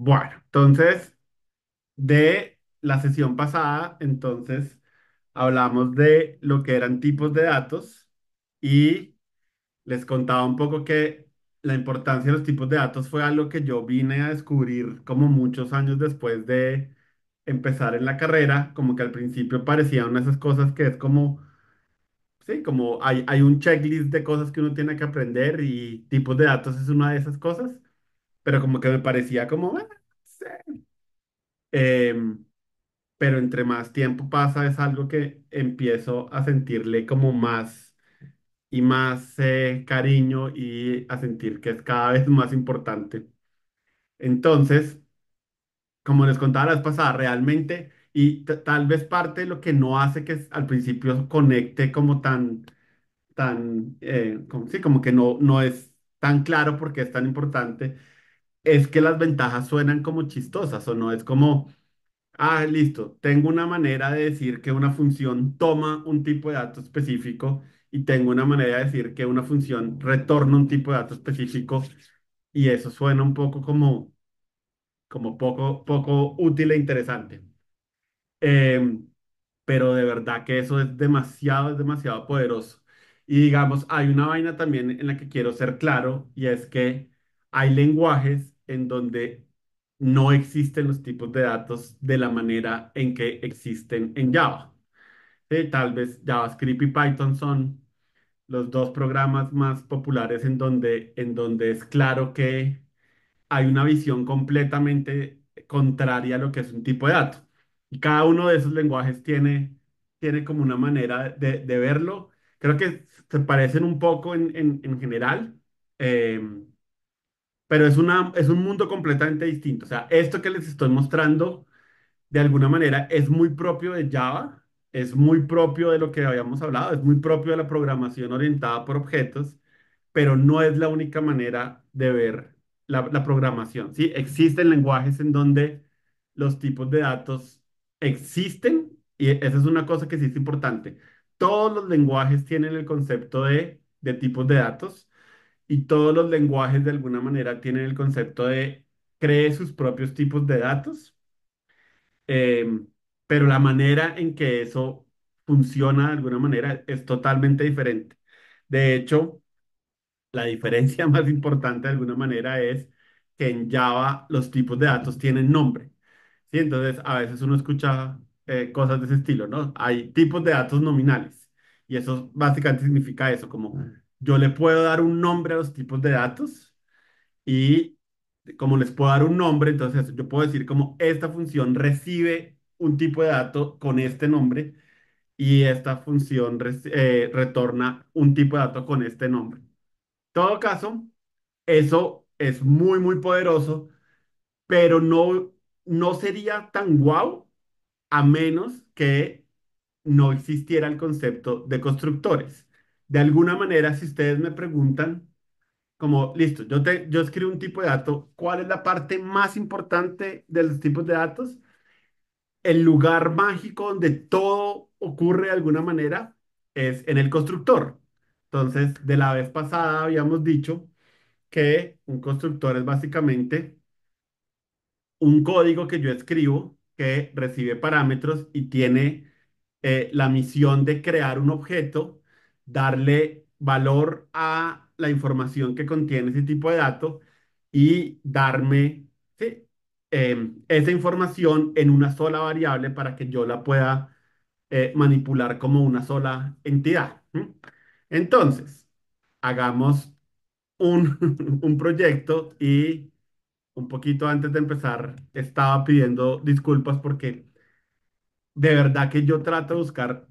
Bueno, entonces, de la sesión pasada, entonces, hablamos de lo que eran tipos de datos y les contaba un poco que la importancia de los tipos de datos fue algo que yo vine a descubrir como muchos años después de empezar en la carrera, como que al principio parecía una de esas cosas que es como, sí, como hay, hay un checklist de cosas que uno tiene que aprender y tipos de datos es una de esas cosas pero como que me parecía como... bueno ah, em, pero entre más tiempo pasa es algo que empiezo a sentirle como más y más eh, cariño y a sentir que es cada vez más importante. Entonces, como les contaba la vez pasada, realmente, y tal vez parte de lo que no hace que al principio conecte como tan, tan, eh, como, sí, como que no, no es tan claro porque es tan importante, es que las ventajas suenan como chistosas o no, es como, ah, listo, tengo una manera de decir que una función toma un tipo de dato específico y tengo una manera de decir que una función retorna un tipo de dato específico y eso suena un poco como, como poco, poco útil e interesante. Em, pero de verdad que eso es demasiado, es demasiado poderoso. Y digamos, hay una vaina también en la que quiero ser claro y es que hay lenguajes en donde no existen los tipos de datos de la manera en que existen en Java. Tal vez JavaScript y Python son los dos programas más populares en donde, en donde es claro que hay una visión completamente contraria a lo que es un tipo de dato. Y cada uno de esos lenguajes tiene, tiene como una manera de, verlo. Creo que se parecen un poco en, en, en general, eh, pero es, una, es un mundo completamente distinto. O sea, esto que les estoy mostrando, de alguna manera, es muy propio de Java, es muy propio de lo que habíamos hablado, es muy propio de la programación orientada por objetos, pero no es la única manera de ver la, programación. ¿sí? Existen lenguajes en donde los tipos de datos existen, y esa es una cosa que sí es importante. Todos los lenguajes tienen el concepto de, de tipos de datos, y todos los lenguajes de alguna manera tienen el concepto de cree sus propios tipos de datos, em, pero la manera en que eso funciona de alguna manera es totalmente diferente. De hecho, la diferencia más importante de alguna manera es que en Java los tipos de datos tienen nombre. ¿sí? Entonces, a veces uno escucha eh, cosas de ese estilo, ¿no? Hay tipos de datos nominales y eso básicamente significa eso, como mm yo le puedo dar un nombre a los tipos de datos y como les puedo dar un nombre, entonces yo puedo decir como esta función recibe un tipo de dato con este nombre y esta función eh, retorna un tipo de dato con este nombre. En todo caso, eso es muy, muy poderoso, pero no, no sería tan guau a menos que no existiera el concepto de constructores de alguna manera, si ustedes me preguntan, como, listo, yo, te, yo escribo un tipo de dato, ¿cuál es la parte más importante de los tipos de datos? El lugar mágico donde todo ocurre de alguna manera es en el constructor. Entonces, de la vez pasada habíamos dicho que un constructor es básicamente un código que yo escribo que recibe parámetros y tiene eh, la misión de crear un objeto darle valor a la información que contiene ese tipo de datos y darme em, esa información en una sola variable para que yo la pueda eh, manipular como una sola entidad. Entonces, hagamos un, un proyecto y un poquito antes de empezar estaba pidiendo disculpas porque de verdad que yo trato de buscar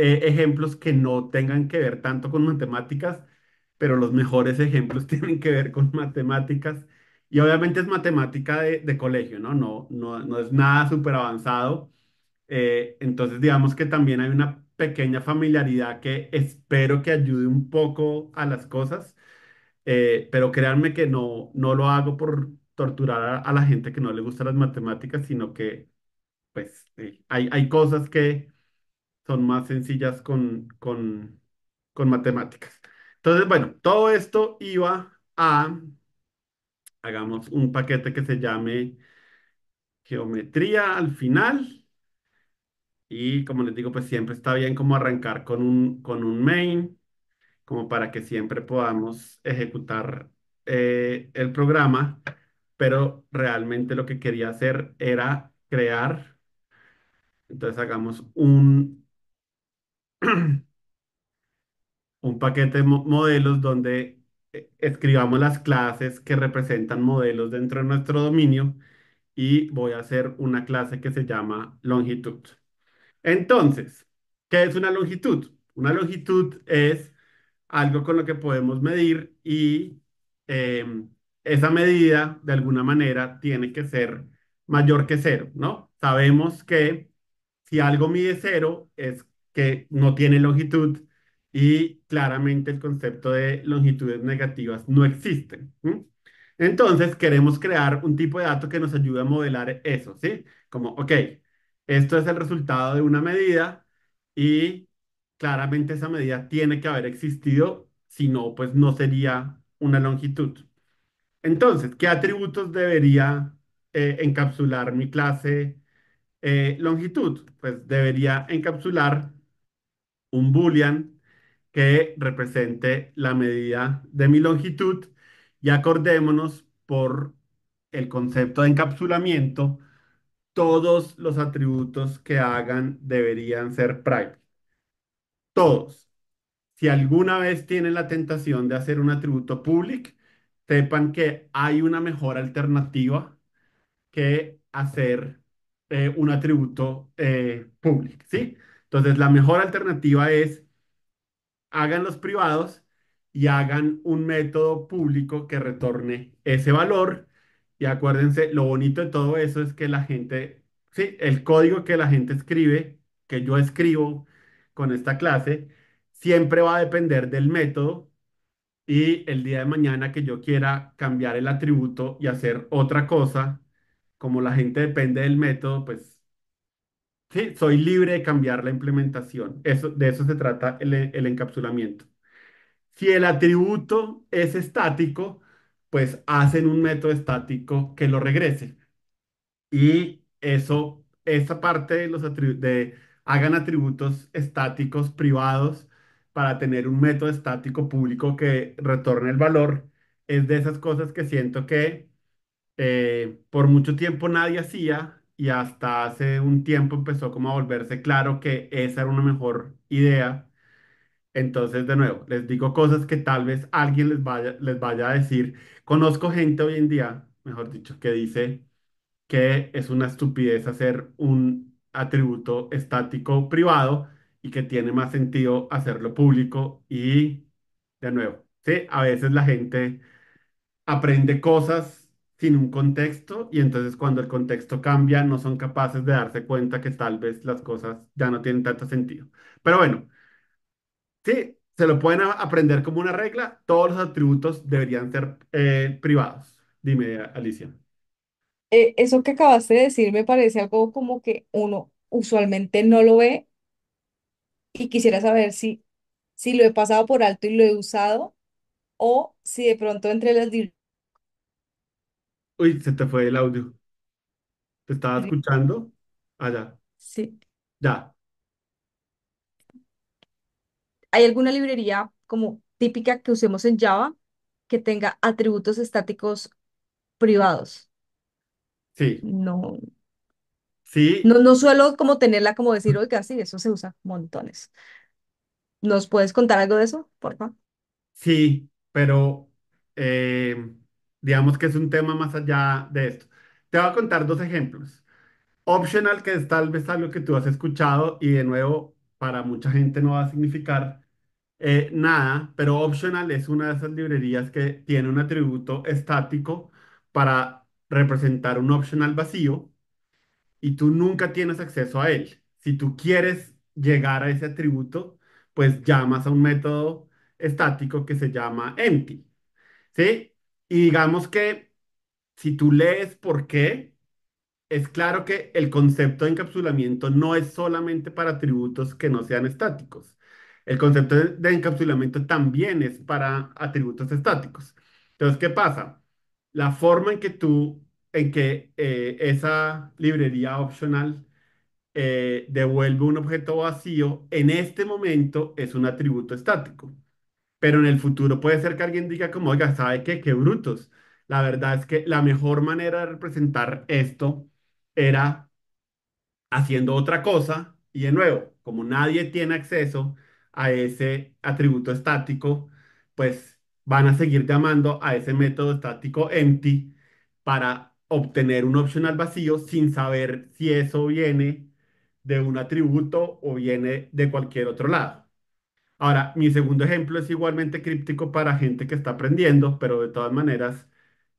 eh, ejemplos que no tengan que ver tanto con matemáticas, pero los mejores ejemplos tienen que ver con matemáticas. Y obviamente es matemática de, colegio, ¿no? No, ¿no? es nada súper avanzado. Eh, entonces, digamos que también hay una pequeña familiaridad que espero que ayude un poco a las cosas, eh, pero créanme que no, no lo hago por torturar a, la gente que no le gusta las matemáticas, sino que pues hay, hay cosas que son más sencillas con, con, matemáticas. Entonces, bueno, todo esto iba a, hagamos un paquete que se llame geometría al final. Y como les digo, pues siempre está bien como arrancar con un, con un main, como para que siempre podamos ejecutar eh, el programa, pero realmente lo que quería hacer era crear, entonces hagamos un un paquete de modelos donde eh, escribamos las clases que representan modelos dentro de nuestro dominio y voy a hacer una clase que se llama longitud. Entonces, ¿qué es una longitud? Una longitud es algo con lo que podemos medir y em, esa medida, de alguna manera, tiene que ser mayor que cero, ¿no? Sabemos que si algo mide cero, es que no tiene longitud y claramente el concepto de longitudes negativas no existe. Entonces queremos crear un tipo de dato que nos ayude a modelar eso, ¿sí? Como, ok, esto es el resultado de una medida y claramente esa medida tiene que haber existido, si no, pues no sería una longitud. Entonces, ¿qué atributos debería eh, encapsular mi clase eh, longitud? Pues debería encapsular un boolean que represente la medida de mi longitud y acordémonos por el concepto de encapsulamiento, todos los atributos que hagan deberían ser private. Todos. Si alguna vez tienen la tentación de hacer un atributo public, sepan que hay una mejor alternativa que hacer eh, un atributo eh, public, ¿sí? Entonces, la mejor alternativa es hagan los privados y hagan un método público que retorne ese valor. Y acuérdense, lo bonito de todo eso es que la gente, sí, el código que la gente escribe, que yo escribo con esta clase, siempre va a depender del método y el día de mañana que yo quiera cambiar el atributo y hacer otra cosa, como la gente depende del método, pues soy libre de cambiar la implementación. de eso se trata el, encapsulamiento. Si el atributo es estático, pues hacen un método estático que lo regrese. Y eso, esa parte de los hagan atributos estáticos privados para tener un método estático público que retorne el valor, es de esas cosas que siento que eh, por mucho tiempo nadie hacía y hasta hace un tiempo empezó como a volverse claro que esa era una mejor idea. Entonces, de nuevo, les digo cosas que tal vez alguien les vaya, les vaya a decir. Conozco gente hoy en día, mejor dicho, que dice que es una estupidez hacer un atributo estático privado y que tiene más sentido hacerlo público y, de nuevo, sí, a veces la gente aprende cosas sin un contexto y entonces cuando el contexto cambia no son capaces de darse cuenta que tal vez las cosas ya no tienen tanto sentido. Pero bueno, sí, se lo pueden aprender como una regla, todos los atributos deberían ser eh, privados. Dime, Alicia. Eh, eso que acabaste de decir me parece algo como que uno usualmente no lo ve y quisiera saber si, si lo he pasado por alto y lo he usado o si de pronto entre las Uy, se te fue el audio. ¿Te estaba escuchando? Allá. Ah, sí. Ya. ¿Hay alguna librería como típica que usemos en Java que tenga atributos estáticos privados? Sí. No, Sí. no, no suelo como tenerla como decir, oiga, sí, eso se usa montones. ¿Nos puedes contar algo de eso, por favor? Sí. Pero. Eh, Digamos que es un tema más allá de esto. Te voy a contar dos ejemplos. Optional, que es tal vez algo que tú has escuchado y de nuevo para mucha gente no va a significar eh, nada, pero Optional es una de esas librerías que tiene un atributo estático para representar un optional vacío y tú nunca tienes acceso a él. Si tú quieres llegar a ese atributo, pues llamas a un método estático que se llama empty. ¿Sí? Y digamos que si tú lees por qué, es claro que el concepto de encapsulamiento no es solamente para atributos que no sean estáticos. El concepto de encapsulamiento también es para atributos estáticos. Entonces, ¿qué pasa? La forma en que tú, en que eh, esa librería opcional eh, devuelve un objeto vacío, en este momento es un atributo estático pero en el futuro puede ser que alguien diga como, oiga, ¿sabe qué? ¡Qué brutos! La verdad es que la mejor manera de representar esto era haciendo otra cosa y de nuevo, como nadie tiene acceso a ese atributo estático, pues van a seguir llamando a ese método estático empty para obtener un optional vacío sin saber si eso viene de un atributo o viene de cualquier otro lado. Ahora, mi segundo ejemplo es igualmente críptico para gente que está aprendiendo, pero de todas maneras,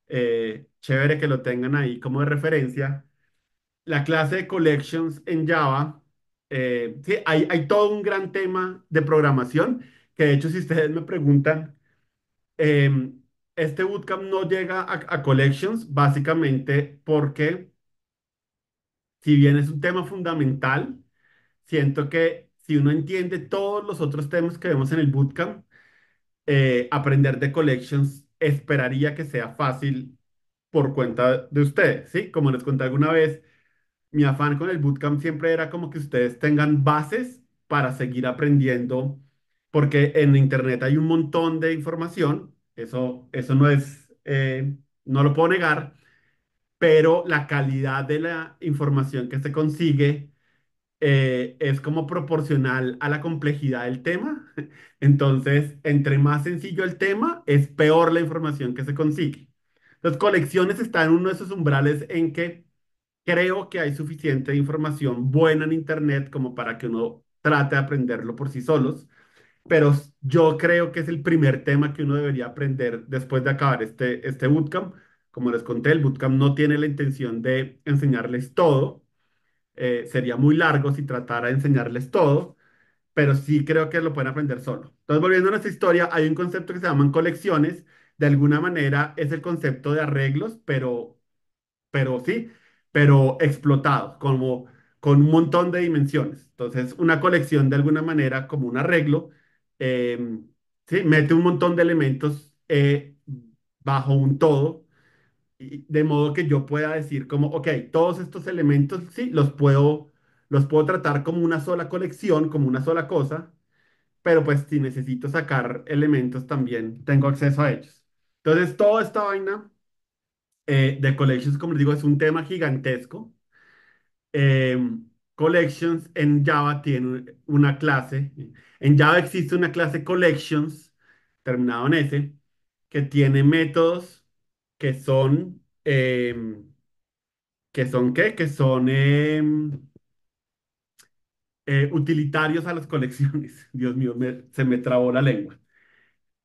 eh, chévere que lo tengan ahí como de referencia. La clase de collections en Java, eh, sí, hay, todo un gran tema de programación, que de hecho si ustedes me preguntan, em, este bootcamp no llega a, a collections básicamente porque si bien es un tema fundamental, siento que si uno entiende todos los otros temas que vemos en el bootcamp, eh, aprender de collections esperaría que sea fácil por cuenta de ustedes, ¿sí? Como les conté alguna vez, mi afán con el bootcamp siempre era como que ustedes tengan bases para seguir aprendiendo, porque en internet hay un montón de información, eso, eso no es, eh, no lo puedo negar, pero la calidad de la información que se consigue eh, es como proporcional a la complejidad del tema. Entonces, entre más sencillo el tema, es peor la información que se consigue. Las colecciones están en uno de esos umbrales en que creo que hay suficiente información buena en Internet como para que uno trate de aprenderlo por sí solos, pero yo creo que es el primer tema que uno debería aprender después de acabar este, este bootcamp. Como les conté, el bootcamp no tiene la intención de enseñarles todo, eh, sería muy largo si tratara de enseñarles todo, pero sí creo que lo pueden aprender solo. Entonces, volviendo a nuestra historia, hay un concepto que se llaman colecciones. De alguna manera es el concepto de arreglos, pero, pero sí, pero explotado, como con un montón de dimensiones. Entonces, una colección de alguna manera, como un arreglo, eh, mete un montón de elementos eh, bajo un todo de modo que yo pueda decir como, ok, todos estos elementos, sí, los puedo, los puedo tratar como una sola colección, como una sola cosa, pero pues si necesito sacar elementos también, tengo acceso a ellos. Entonces, toda esta vaina eh, de collections, como les digo, es un tema gigantesco. Eh, collections en Java tiene una clase, en Java existe una clase collections, terminado en S, que tiene métodos que son, eh, que son qué, que son em, eh, utilitarios a las colecciones. Dios mío, se me trabó la lengua.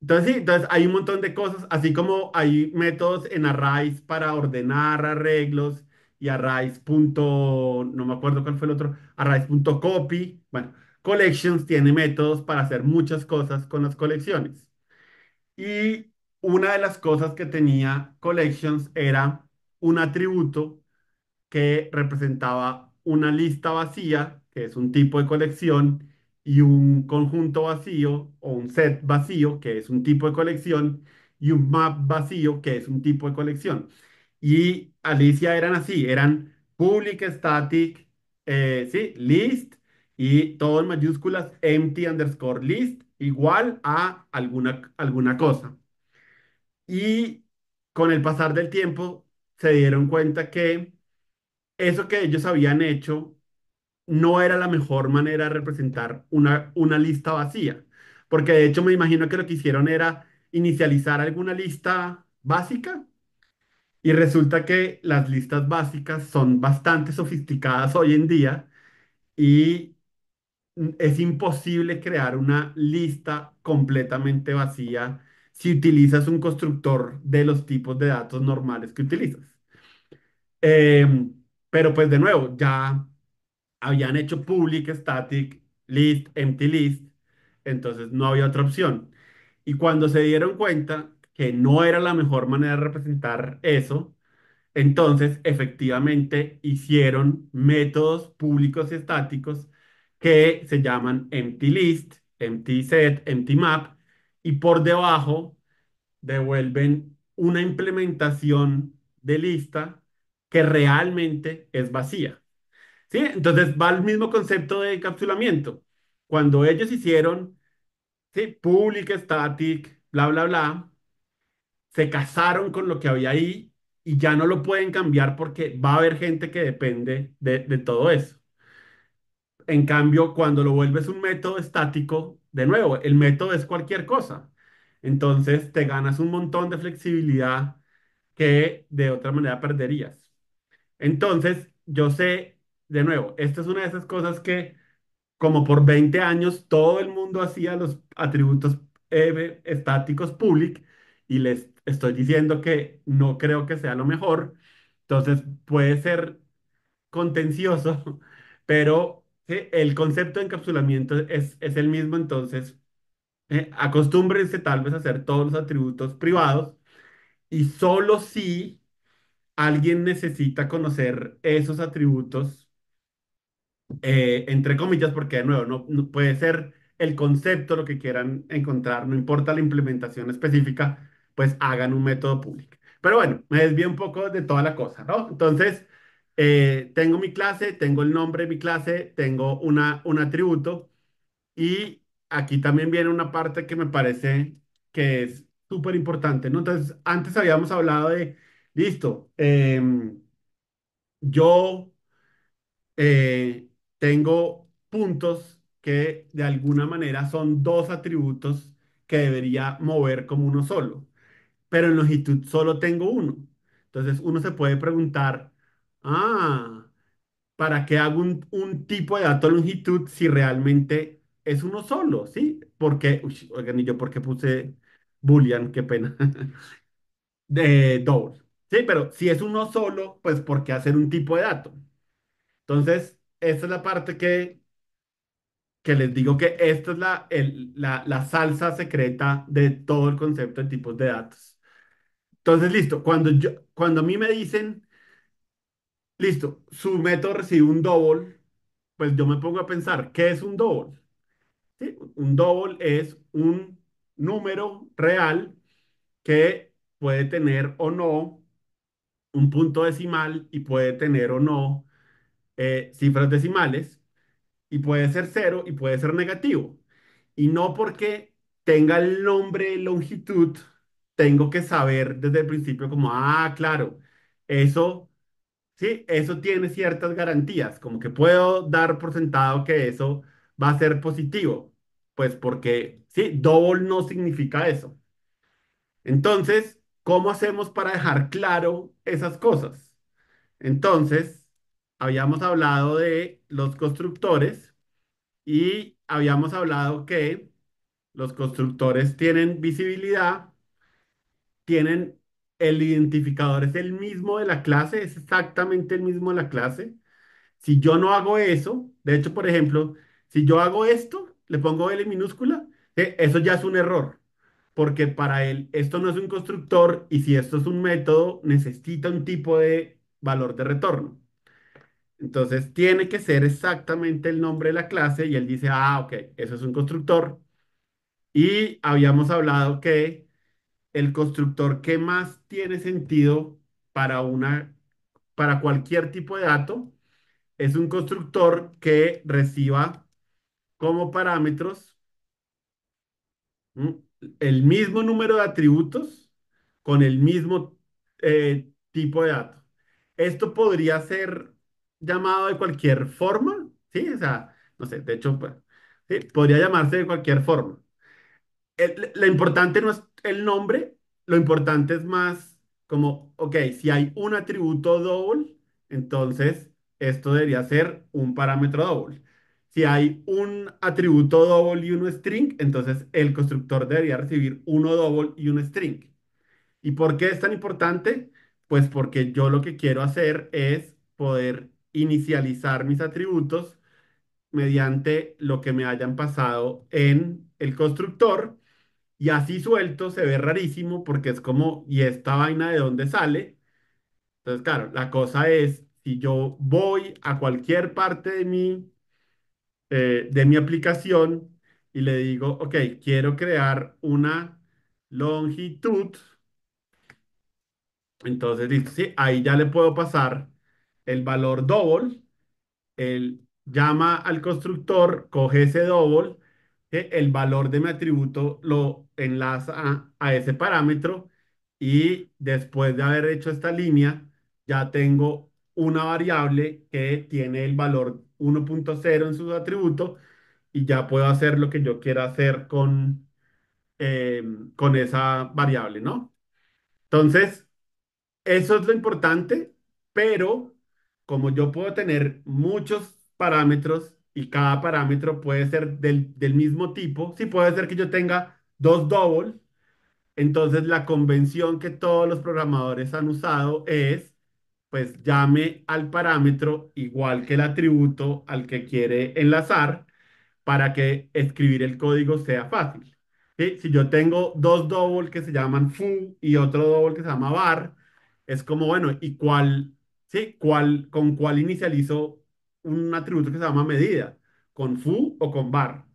Entonces, sí, entonces hay un montón de cosas, así como hay métodos en Arrays para ordenar arreglos y Arrays. punto- No me acuerdo cuál fue el otro, Arrays.copy. Bueno, Collections tiene métodos para hacer muchas cosas con las colecciones. Y una de las cosas que tenía Collections era un atributo que representaba una lista vacía, que es un tipo de colección, y un conjunto vacío o un set vacío, que es un tipo de colección, y un map vacío, que es un tipo de colección. Y Alicia eran así, eran public static, eh, list, y todo en mayúsculas, empty underscore list, igual a alguna, alguna cosa. Y con el pasar del tiempo se dieron cuenta que eso que ellos habían hecho no era la mejor manera de representar una, lista vacía. Porque de hecho me imagino que lo que hicieron era inicializar alguna lista básica y resulta que las listas básicas son bastante sofisticadas hoy en día y es imposible crear una lista completamente vacía si utilizas un constructor de los tipos de datos normales que utilizas. Em, pero pues de nuevo, ya habían hecho public static list, empty list, entonces no había otra opción. Y cuando se dieron cuenta que no era la mejor manera de representar eso, entonces efectivamente hicieron métodos públicos y estáticos que se llaman empty list, empty set, empty map, y por debajo devuelven una implementación de lista que realmente es vacía. ¿Sí? Entonces va el mismo concepto de encapsulamiento. Cuando ellos hicieron ¿sí? public, static, bla, bla, bla, se casaron con lo que había ahí y ya no lo pueden cambiar porque va a haber gente que depende de, de todo eso. En cambio, cuando lo vuelves un método estático, de nuevo, el método es cualquier cosa. Entonces te ganas un montón de flexibilidad que de otra manera perderías. Entonces, yo sé, de nuevo, esta es una de esas cosas que como por 20 años todo el mundo hacía los atributos eh, estáticos public y les estoy diciendo que no creo que sea lo mejor. Entonces, puede ser contencioso, pero el concepto de encapsulamiento es, es el mismo, entonces eh, acostúmbrense tal vez a hacer todos los atributos privados y solo si alguien necesita conocer esos atributos, eh, entre comillas, porque de nuevo, no, puede ser el concepto, lo que quieran encontrar, no importa la implementación específica, pues hagan un método público. Pero bueno, me desvío un poco de toda la cosa, ¿no? Entonces, eh, tengo mi clase, tengo el nombre de mi clase, tengo una, un atributo y aquí también viene una parte que me parece que es súper importante, Entonces, antes habíamos hablado de, listo, em, yo eh, tengo puntos que de alguna manera son dos atributos que debería mover como uno solo, pero en longitud solo tengo uno. Entonces, uno se puede preguntar, Ah, ¿para qué hago un, tipo de dato longitud si realmente es uno solo? ¿Sí? Porque, uy, oigan, y yo porque puse boolean, qué pena. De double. Sí, pero si es uno solo, pues ¿por qué hacer un tipo de dato? Entonces, esta es la parte que, que les digo que esta es la, el- la, la salsa secreta de todo el concepto de tipos de datos. Entonces, listo, cuando yo, cuando a mí me dicen... Listo, su método recibe un double, pues yo me pongo a pensar, ¿qué es un double? ¿Sí? Un double es un número real que puede tener o no un punto decimal y puede tener o no eh, cifras decimales y puede ser cero y puede ser negativo. Y no porque tenga el nombre longitud, tengo que saber desde el principio como, ah, claro, eso ¿sí? Eso tiene ciertas garantías, como que puedo dar por sentado que eso va a ser positivo, pues porque, sí, double no significa eso. Entonces, ¿cómo hacemos para dejar claro esas cosas? Entonces, habíamos hablado de los constructores y habíamos hablado que los constructores tienen visibilidad, tienen el identificador es el mismo de la clase, es exactamente el mismo de la clase. Si yo no hago eso, de hecho, por ejemplo, si yo hago esto, le pongo L minúscula, eh, eso ya es un error, porque para él esto no es un constructor y si esto es un método, necesita un tipo de valor de retorno. Entonces, tiene que ser exactamente el nombre de la clase y él dice, ah, ok, eso es un constructor. Y habíamos hablado que el constructor que más tiene sentido para una, para cualquier tipo de dato es un constructor que reciba como parámetros el mismo número de atributos con el mismo eh, tipo de dato. Esto podría ser llamado de cualquier forma, ¿sí? O sea, no sé, de hecho, pues, ¿sí? podría llamarse de cualquier forma. Lo importante no es el nombre, lo importante es más como, ok, si hay un atributo double, entonces esto debería ser un parámetro double. Si hay un atributo double y uno string, entonces el constructor debería recibir uno double y un string. ¿Y por qué es tan importante? Pues porque yo lo que quiero hacer es poder inicializar mis atributos mediante lo que me hayan pasado en el constructor y así suelto se ve rarísimo porque es como, ¿y esta vaina de dónde sale? Entonces, claro, la cosa es, si yo voy a cualquier parte de mi, eh, de mi aplicación y le digo, ok, quiero crear una longitud, entonces, ahí ya le puedo pasar el valor double, él llama al constructor, coge ese double el valor de mi atributo lo enlaza a, ese parámetro y después de haber hecho esta línea, ya tengo una variable que tiene el valor 1.0 en su atributo y ya puedo hacer lo que yo quiera hacer con, em, con esa variable, ¿no? Entonces, eso es lo importante, pero como yo puedo tener muchos parámetros y cada parámetro puede ser del, mismo tipo. Sí, puede ser que yo tenga dos doubles. Entonces, la convención que todos los programadores han usado es, pues, llame al parámetro igual que el atributo al que quiere enlazar para que escribir el código sea fácil. Si yo tengo dos doubles que se llaman foo y otro double que se llama bar es como, bueno, ¿y cuál, sí? ¿Cuál, con cuál inicializo un atributo que se llama medida, con foo o con bar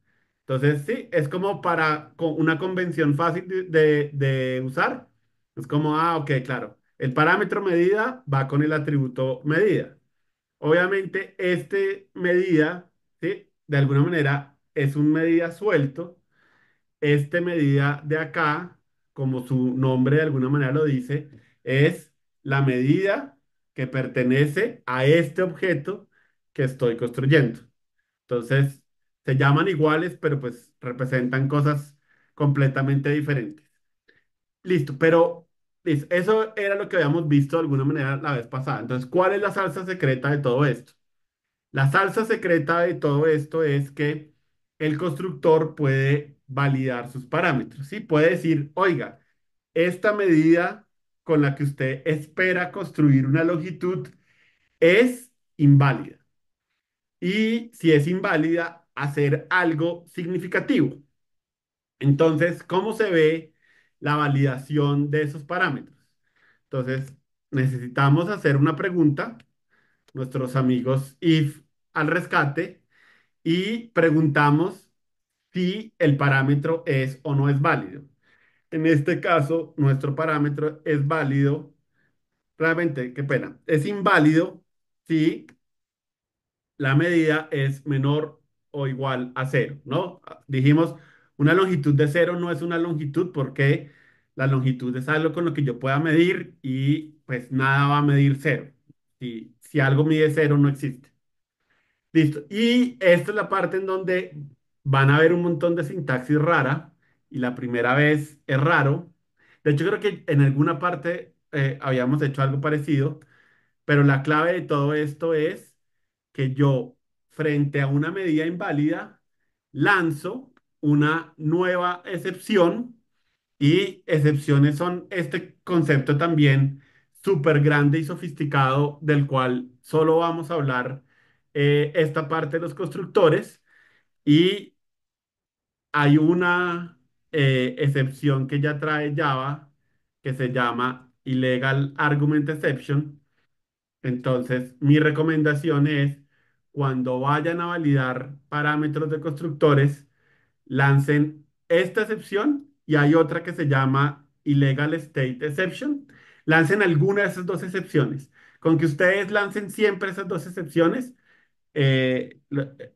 Entonces, sí, es como para una convención fácil de, de, usar. Es como, ah, ok, claro. El parámetro medida va con el atributo medida. Obviamente, este medida, ¿sí? De alguna manera es un medida suelto. Este medida de acá, como su nombre de alguna manera lo dice, es la medida que pertenece a este objeto estoy construyendo. Entonces, se llaman iguales, pero pues representan cosas completamente diferentes. Listo, pero eso era lo que habíamos visto de alguna manera la vez pasada. Entonces, ¿cuál es la salsa secreta de todo esto? La salsa secreta de todo esto es que el constructor puede validar sus parámetros, ¿sí? Puede decir, oiga, esta medida con la que usted espera construir una longitud es inválida y si es inválida, hacer algo significativo. Entonces, ¿cómo se ve la validación de esos parámetros? Entonces, necesitamos hacer una pregunta, nuestros amigos if al rescate, y preguntamos si el parámetro es o no es válido. En este caso, nuestro parámetro es válido, realmente, qué pena, es inválido si la medida es menor o igual a cero, ¿no? Dijimos, una longitud de cero no es una longitud porque la longitud es algo con lo que yo pueda medir y pues nada va a medir cero. Si, si algo mide cero, no existe. Listo. Y esta es la parte en donde van a ver un montón de sintaxis rara y la primera vez es raro. De hecho, creo que en alguna parte eh, habíamos hecho algo parecido, pero la clave de todo esto es que yo, frente a una medida inválida, lanzo una nueva excepción y excepciones son este concepto también súper grande y sofisticado del cual solo vamos a hablar eh, esta parte de los constructores y hay una eh, excepción que ya trae Java que se llama Illegal Argument Exception. Entonces, mi recomendación es cuando vayan a validar parámetros de constructores, lancen esta excepción y hay otra que se llama Illegal State Exception. Lancen alguna de esas dos excepciones. Con que ustedes lancen siempre esas dos excepciones, eh,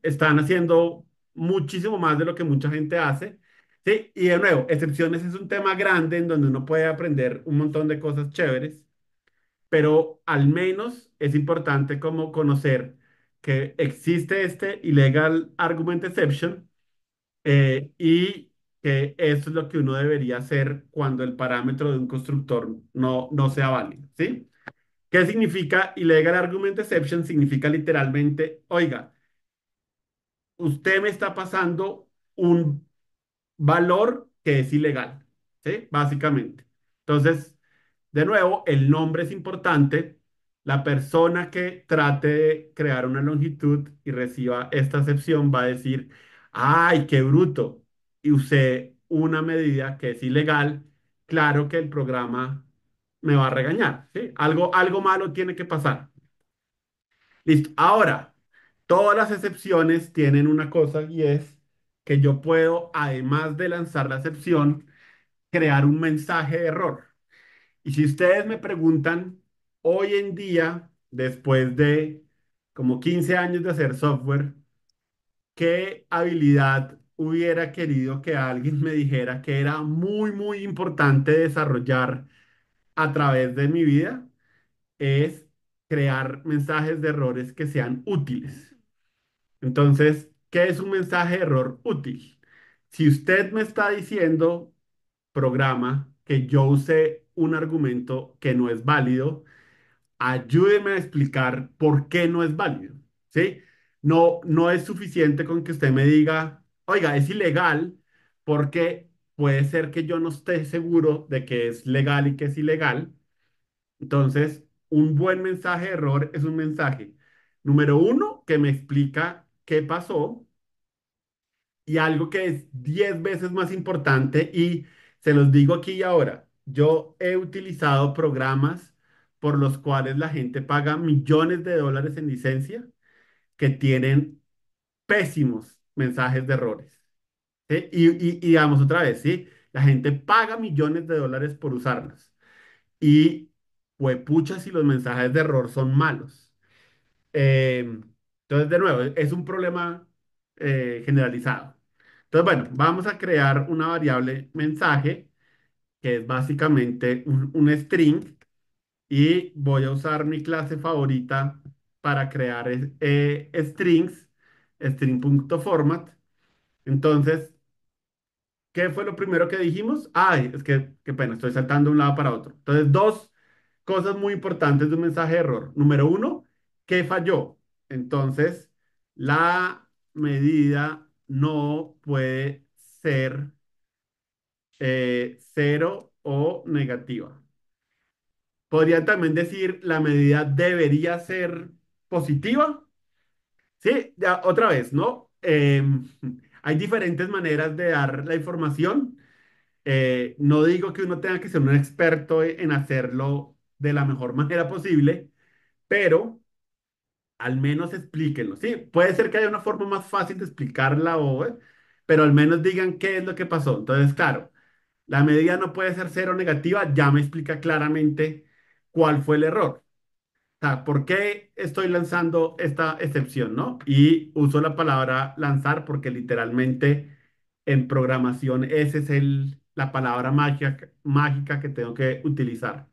están haciendo muchísimo más de lo que mucha gente hace. Sí, y de nuevo, excepciones es un tema grande en donde uno puede aprender un montón de cosas chéveres, pero al menos es importante como conocer que existe este illegal argument exception eh, y que eso es lo que uno debería hacer cuando el parámetro de un constructor no, no sea válido, ¿sí? ¿Qué significa illegal argument exception? Significa literalmente, oiga, usted me está pasando un valor que es ilegal, ¿sí? Básicamente. Entonces, de nuevo, el nombre es importante la persona que trate de crear una longitud y reciba esta excepción va a decir, ay, qué bruto, y usé una medida que es ilegal, claro que el programa me va a regañar, ¿sí? Algo, algo malo tiene que pasar. Listo. Ahora, todas las excepciones tienen una cosa y es que yo puedo, además de lanzar la excepción, crear un mensaje de error. Y si ustedes me preguntan hoy en día, después de como 15 años de hacer software, ¿qué habilidad hubiera querido que alguien me dijera que era muy, muy importante desarrollar a través de mi vida? Es crear mensajes de errores que sean útiles. Entonces, ¿qué es un mensaje de error útil? Si usted me está diciendo, programa, que yo use un argumento que no es válido, ayúdeme a explicar por qué no es válido, ¿sí? No, no es suficiente con que usted me diga, oiga, es ilegal porque puede ser que yo no esté seguro de que es legal y que es ilegal. Entonces, un buen mensaje de error es un mensaje, número uno, que me explica qué pasó y algo que es 10 veces más importante y se los digo aquí y ahora, yo he utilizado programas por los cuales la gente paga millones de dólares en licencia que tienen pésimos mensajes de errores. Y, y, digamos otra vez, ¿sí? la gente paga millones de dólares por usarlos. Y pues pucha si los mensajes de error son malos. Em, entonces, de nuevo, es un problema eh, generalizado. Entonces, bueno, vamos a crear una variable mensaje, que es básicamente un string y voy a usar mi clase favorita para crear eh, eh, strings, string.format. Entonces, ¿qué fue lo primero que dijimos? Ay, es que, qué pena, estoy saltando de un lado para otro. Entonces, dos cosas muy importantes de un mensaje de error. Número uno, ¿qué falló? Entonces, la medida no puede ser eh, cero o negativa podrían también decir la medida debería ser positiva. Sí, ya, otra vez, ¿no? Em, hay diferentes maneras de dar la información. Eh, no digo que uno tenga que ser un experto en hacerlo de la mejor manera posible, pero al menos explíquenlo, ¿sí? Puede ser que haya una forma más fácil de explicarla o, ¿eh? pero al menos digan qué es lo que pasó. Entonces, claro, la medida no puede ser cero negativa, ya me explica claramente cuál fue el error. O ¿por qué estoy lanzando esta excepción, no? Y uso la palabra lanzar porque literalmente en programación esa es el, la palabra mágica, mágica que tengo que utilizar.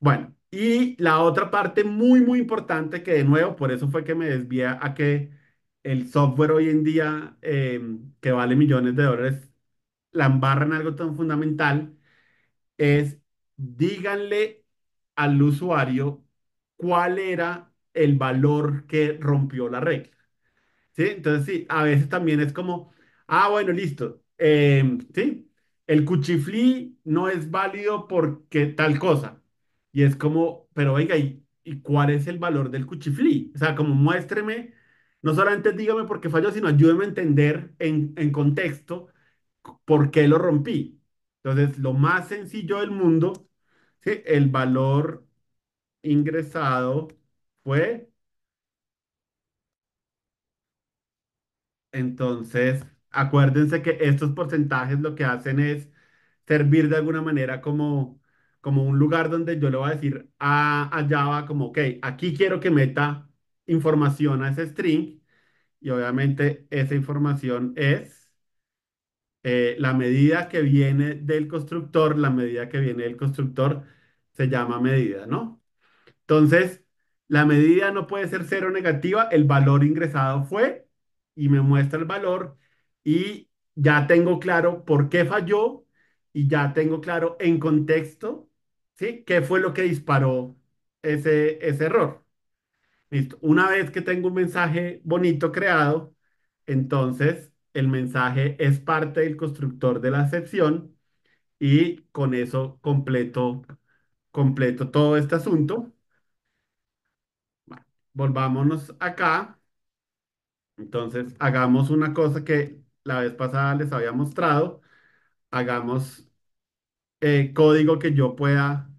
Bueno, y la otra parte muy, muy importante que de nuevo, por eso fue que me desvía a que el software hoy en día, em, que vale millones de dólares, la embarra en algo tan fundamental, es díganle al usuario cuál era el valor que rompió la regla. ¿Sí? Entonces, sí, a veces también es como, ah, bueno, listo, em, ¿sí? El cuchiflí no es válido porque tal cosa. Y es como, pero venga, ¿y, y cuál es el valor del cuchiflí? O sea, como muéstreme, no solamente dígame por qué falló, sino ayúdeme a entender en, en contexto por qué lo rompí. Entonces, lo más sencillo del mundo ¿sí? El valor ingresado fue, entonces, acuérdense que estos porcentajes lo que hacen es servir de alguna manera como, como un lugar donde yo le voy a decir a, a Java como, ok, aquí quiero que meta información a ese string y obviamente esa información es eh, la medida que viene del constructor, la medida que viene del constructor se llama medida, ¿no? Entonces, la medida no puede ser cero negativa, el valor ingresado fue y me muestra el valor y ya tengo claro por qué falló y ya tengo claro en contexto, ¿sí? ¿Qué fue lo que disparó ese, ese error? Listo. Una vez que tengo un mensaje bonito creado, entonces el mensaje es parte del constructor de la excepción y con eso completo, completo todo este asunto. volvámonos acá. Entonces, hagamos una cosa que la vez pasada les había mostrado. Hagamos eh, código que yo pueda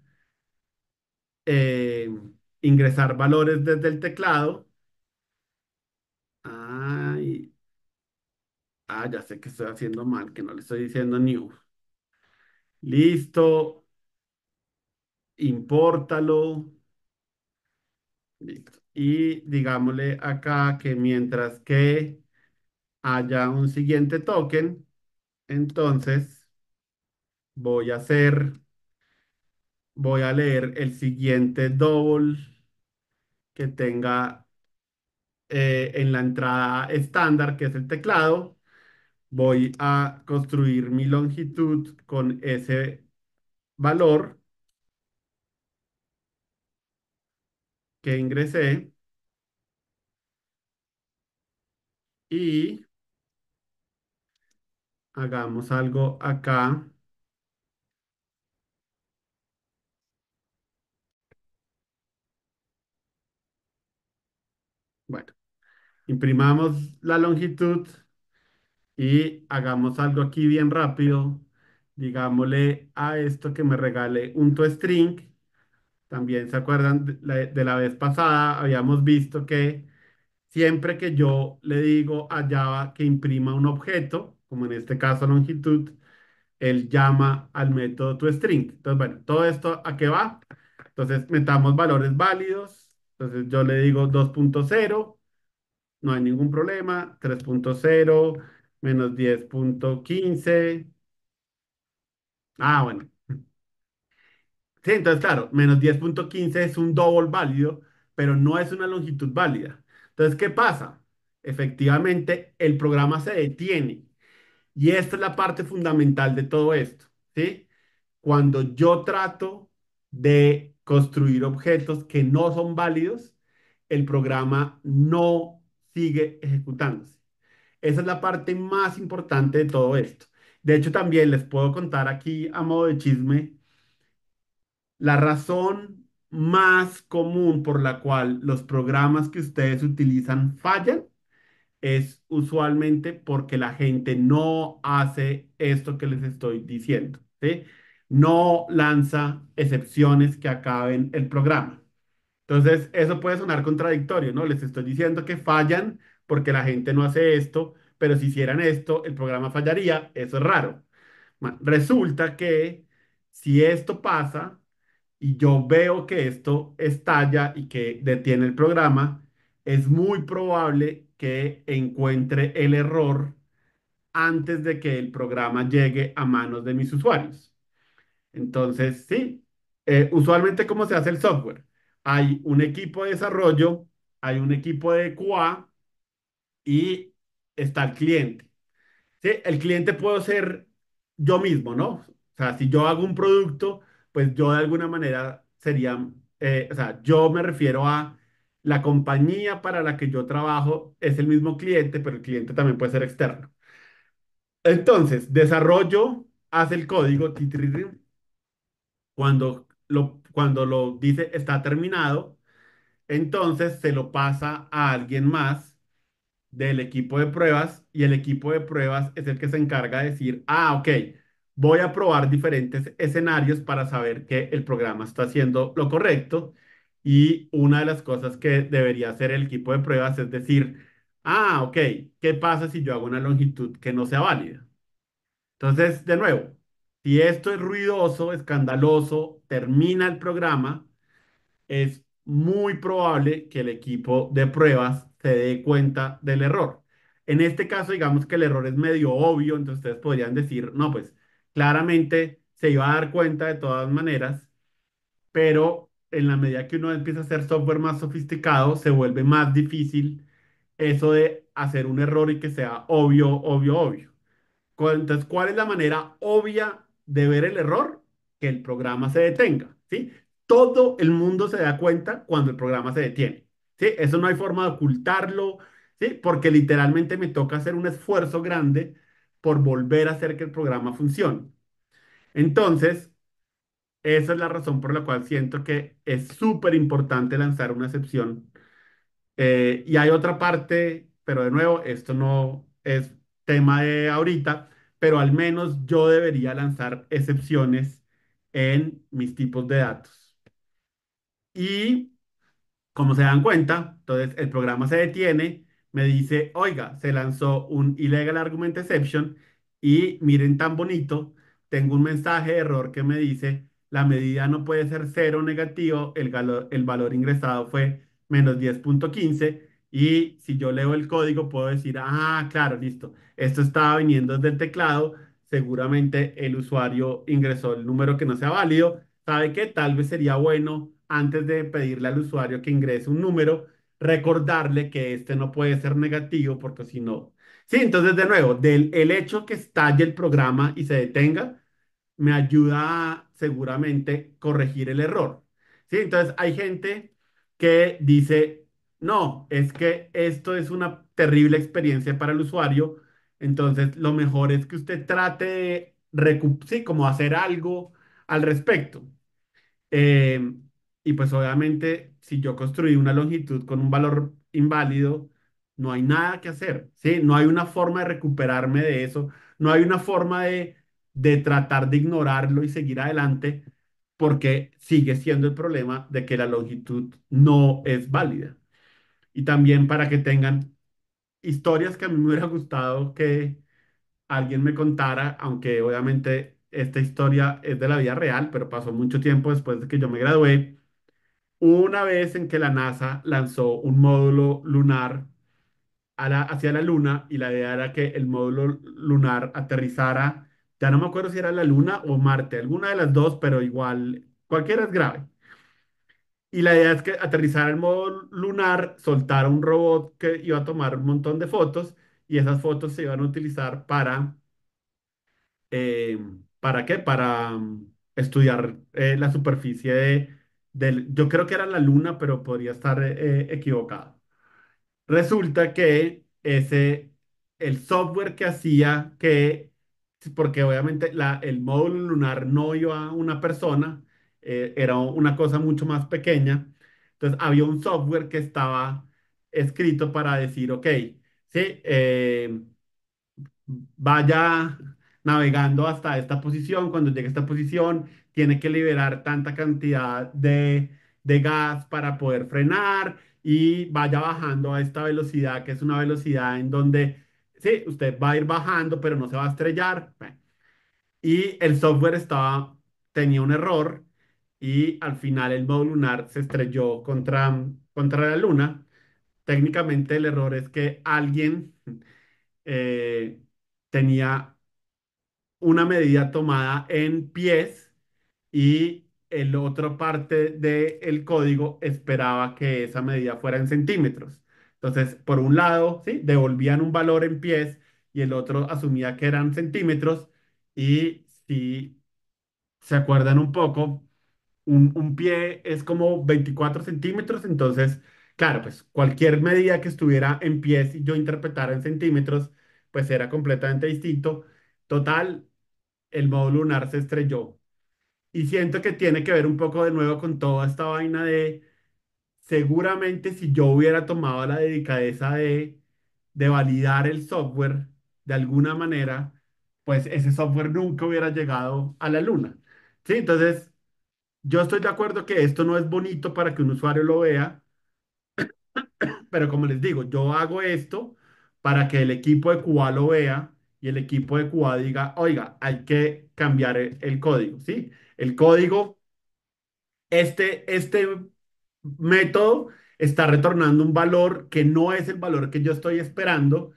eh, ingresar valores desde el teclado Ah, ya sé que estoy haciendo mal, que no le estoy diciendo new. Listo. importalo Listo. Y digámosle acá que mientras que haya un siguiente token, entonces voy a hacer, voy a leer el siguiente double que tenga eh, en la entrada estándar, que es el teclado, voy a construir mi longitud con ese valor que ingresé y hagamos algo acá. Bueno, imprimamos la longitud y hagamos algo aquí bien rápido. Digámosle a esto que me regale un toString. También se acuerdan de la, vez pasada, habíamos visto que siempre que yo le digo a Java que imprima un objeto, como en este caso longitud, él llama al método toString. Entonces, bueno, todo esto a qué va? Entonces, metamos valores válidos. Entonces, yo le digo 2.0, no hay ningún problema. 3.0, menos 10.15. Ah, bueno. Sí, entonces, claro, menos 10.15 es un double válido, pero no es una longitud válida. Entonces, ¿qué pasa? Efectivamente, el programa se detiene. Y esta es la parte fundamental de todo esto, ¿sí? Cuando yo trato de construir objetos que no son válidos, el programa no sigue ejecutándose. Esa es la parte más importante de todo esto. De hecho, también les puedo contar aquí a modo de chisme la razón más común por la cual los programas que ustedes utilizan fallan es usualmente porque la gente no hace esto que les estoy diciendo, ¿sí? No lanza excepciones que acaben el programa. Entonces, eso puede sonar contradictorio, ¿no? Les estoy diciendo que fallan porque la gente no hace esto, pero si hicieran esto, el programa fallaría, eso es raro. Resulta que si esto pasa y yo veo que esto estalla y que detiene el programa, es muy probable que encuentre el error antes de que el programa llegue a manos de mis usuarios. Entonces, sí, eh, usualmente cómo se hace el software. Hay un equipo de desarrollo, hay un equipo de QA, y está el cliente. ¿Sí? El cliente puedo ser yo mismo, ¿no? O sea, si yo hago un producto, pues yo de alguna manera sería, eh, o sea, yo me refiero a la compañía para la que yo trabajo es el mismo cliente, pero el cliente también puede ser externo. Entonces, desarrollo hace el código cuando lo, cuando lo dice está terminado, entonces se lo pasa a alguien más del equipo de pruebas y el equipo de pruebas es el que se encarga de decir, ah, ok, voy a probar diferentes escenarios para saber que el programa está haciendo lo correcto. Y una de las cosas que debería hacer el equipo de pruebas es decir, ah, ok, ¿qué pasa si yo hago una longitud que no sea válida? Entonces, de nuevo, si esto es ruidoso, escandaloso, termina el programa, es muy probable que el equipo de pruebas se dé cuenta del error. En este caso, digamos que el error es medio obvio, entonces ustedes podrían decir, no, pues claramente se iba a dar cuenta de todas maneras, pero en la medida que uno empieza a hacer software más sofisticado, se vuelve más difícil eso de hacer un error y que sea obvio, obvio, obvio. Entonces, ¿cuál es la manera obvia de ver el error? Que el programa se detenga, ¿sí? Todo el mundo se da cuenta cuando el programa se detiene. ¿sí? Eso no hay forma de ocultarlo, ¿sí? Porque literalmente me toca hacer un esfuerzo grande por volver a hacer que el programa funcione. Entonces, esa es la razón por la cual siento que es súper importante lanzar una excepción. Eh, y hay otra parte, pero de nuevo, esto no es tema de ahorita, pero al menos yo debería lanzar excepciones en mis tipos de datos. Y como se dan cuenta, entonces el programa se detiene, me dice, oiga, se lanzó un illegal argument exception y miren tan bonito, tengo un mensaje de error que me dice, la medida no puede ser cero negativo, el, el valor ingresado fue menos 10.15 y si yo leo el código puedo decir, ah, claro, listo, esto estaba viniendo desde el teclado, seguramente el usuario ingresó el número que no sea válido, ¿sabe que Tal vez sería bueno antes de pedirle al usuario que ingrese un número, recordarle que este no puede ser negativo porque si no... Sí, entonces de nuevo, del, el hecho que estalle el programa y se detenga, me ayuda a seguramente corregir el error. Sí, entonces hay gente que dice, no, es que esto es una terrible experiencia para el usuario, entonces lo mejor es que usted trate de sí, como hacer algo al respecto. Eh, y pues obviamente, si yo construí una longitud con un valor inválido, no hay nada que hacer, ¿sí? No hay una forma de recuperarme de eso, no hay una forma de, de tratar de ignorarlo y seguir adelante, porque sigue siendo el problema de que la longitud no es válida. Y también para que tengan historias que a mí me hubiera gustado que alguien me contara, aunque obviamente esta historia es de la vida real, pero pasó mucho tiempo después de que yo me gradué una vez en que la NASA lanzó un módulo lunar hacia la Luna y la idea era que el módulo lunar aterrizara, ya no me acuerdo si era la Luna o Marte, alguna de las dos, pero igual, cualquiera es grave. Y la idea es que aterrizara el módulo lunar, soltara un robot que iba a tomar un montón de fotos y esas fotos se iban a utilizar para, eh, ¿para qué? Para mm, estudiar eh, la superficie de yo creo que era la luna, pero podría estar eh, eh, equivocado. Resulta que ese, el software que hacía que, porque obviamente la, el módulo lunar no iba a una persona, eh, era una cosa mucho más pequeña. Entonces había un software que estaba escrito para decir, ok, sí, vaya navegando hasta esta posición, cuando llegue a esta posición, tiene que liberar tanta cantidad de, de gas para poder frenar y vaya bajando a esta velocidad, que es una velocidad en donde, sí, usted va a ir bajando, pero no se va a estrellar. Y el software estaba, tenía un error y al final el módulo lunar se estrelló contra, contra la luna. Técnicamente el error es que alguien eh, tenía una medida tomada en pies y el otro parte del código esperaba que esa medida fuera en centímetros. Entonces, por un lado, ¿sí? devolvían un valor en pies y el otro asumía que eran centímetros y si se acuerdan un poco, un, un pie es como 24 centímetros, entonces, claro, pues cualquier medida que estuviera en pies y yo interpretara en centímetros, pues era completamente distinto. Total, el módulo lunar se estrelló y siento que tiene que ver un poco de nuevo con toda esta vaina de, seguramente si yo hubiera tomado la delicadeza de, de validar el software de alguna manera, pues ese software nunca hubiera llegado a la luna. ¿Sí? Entonces, yo estoy de acuerdo que esto no es bonito para que un usuario lo vea, pero como les digo, yo hago esto para que el equipo de Cuba lo vea y el equipo de Cuba diga, oiga, hay que cambiar el, el código, ¿sí? el código, este, este método está retornando un valor que no es el valor que yo estoy esperando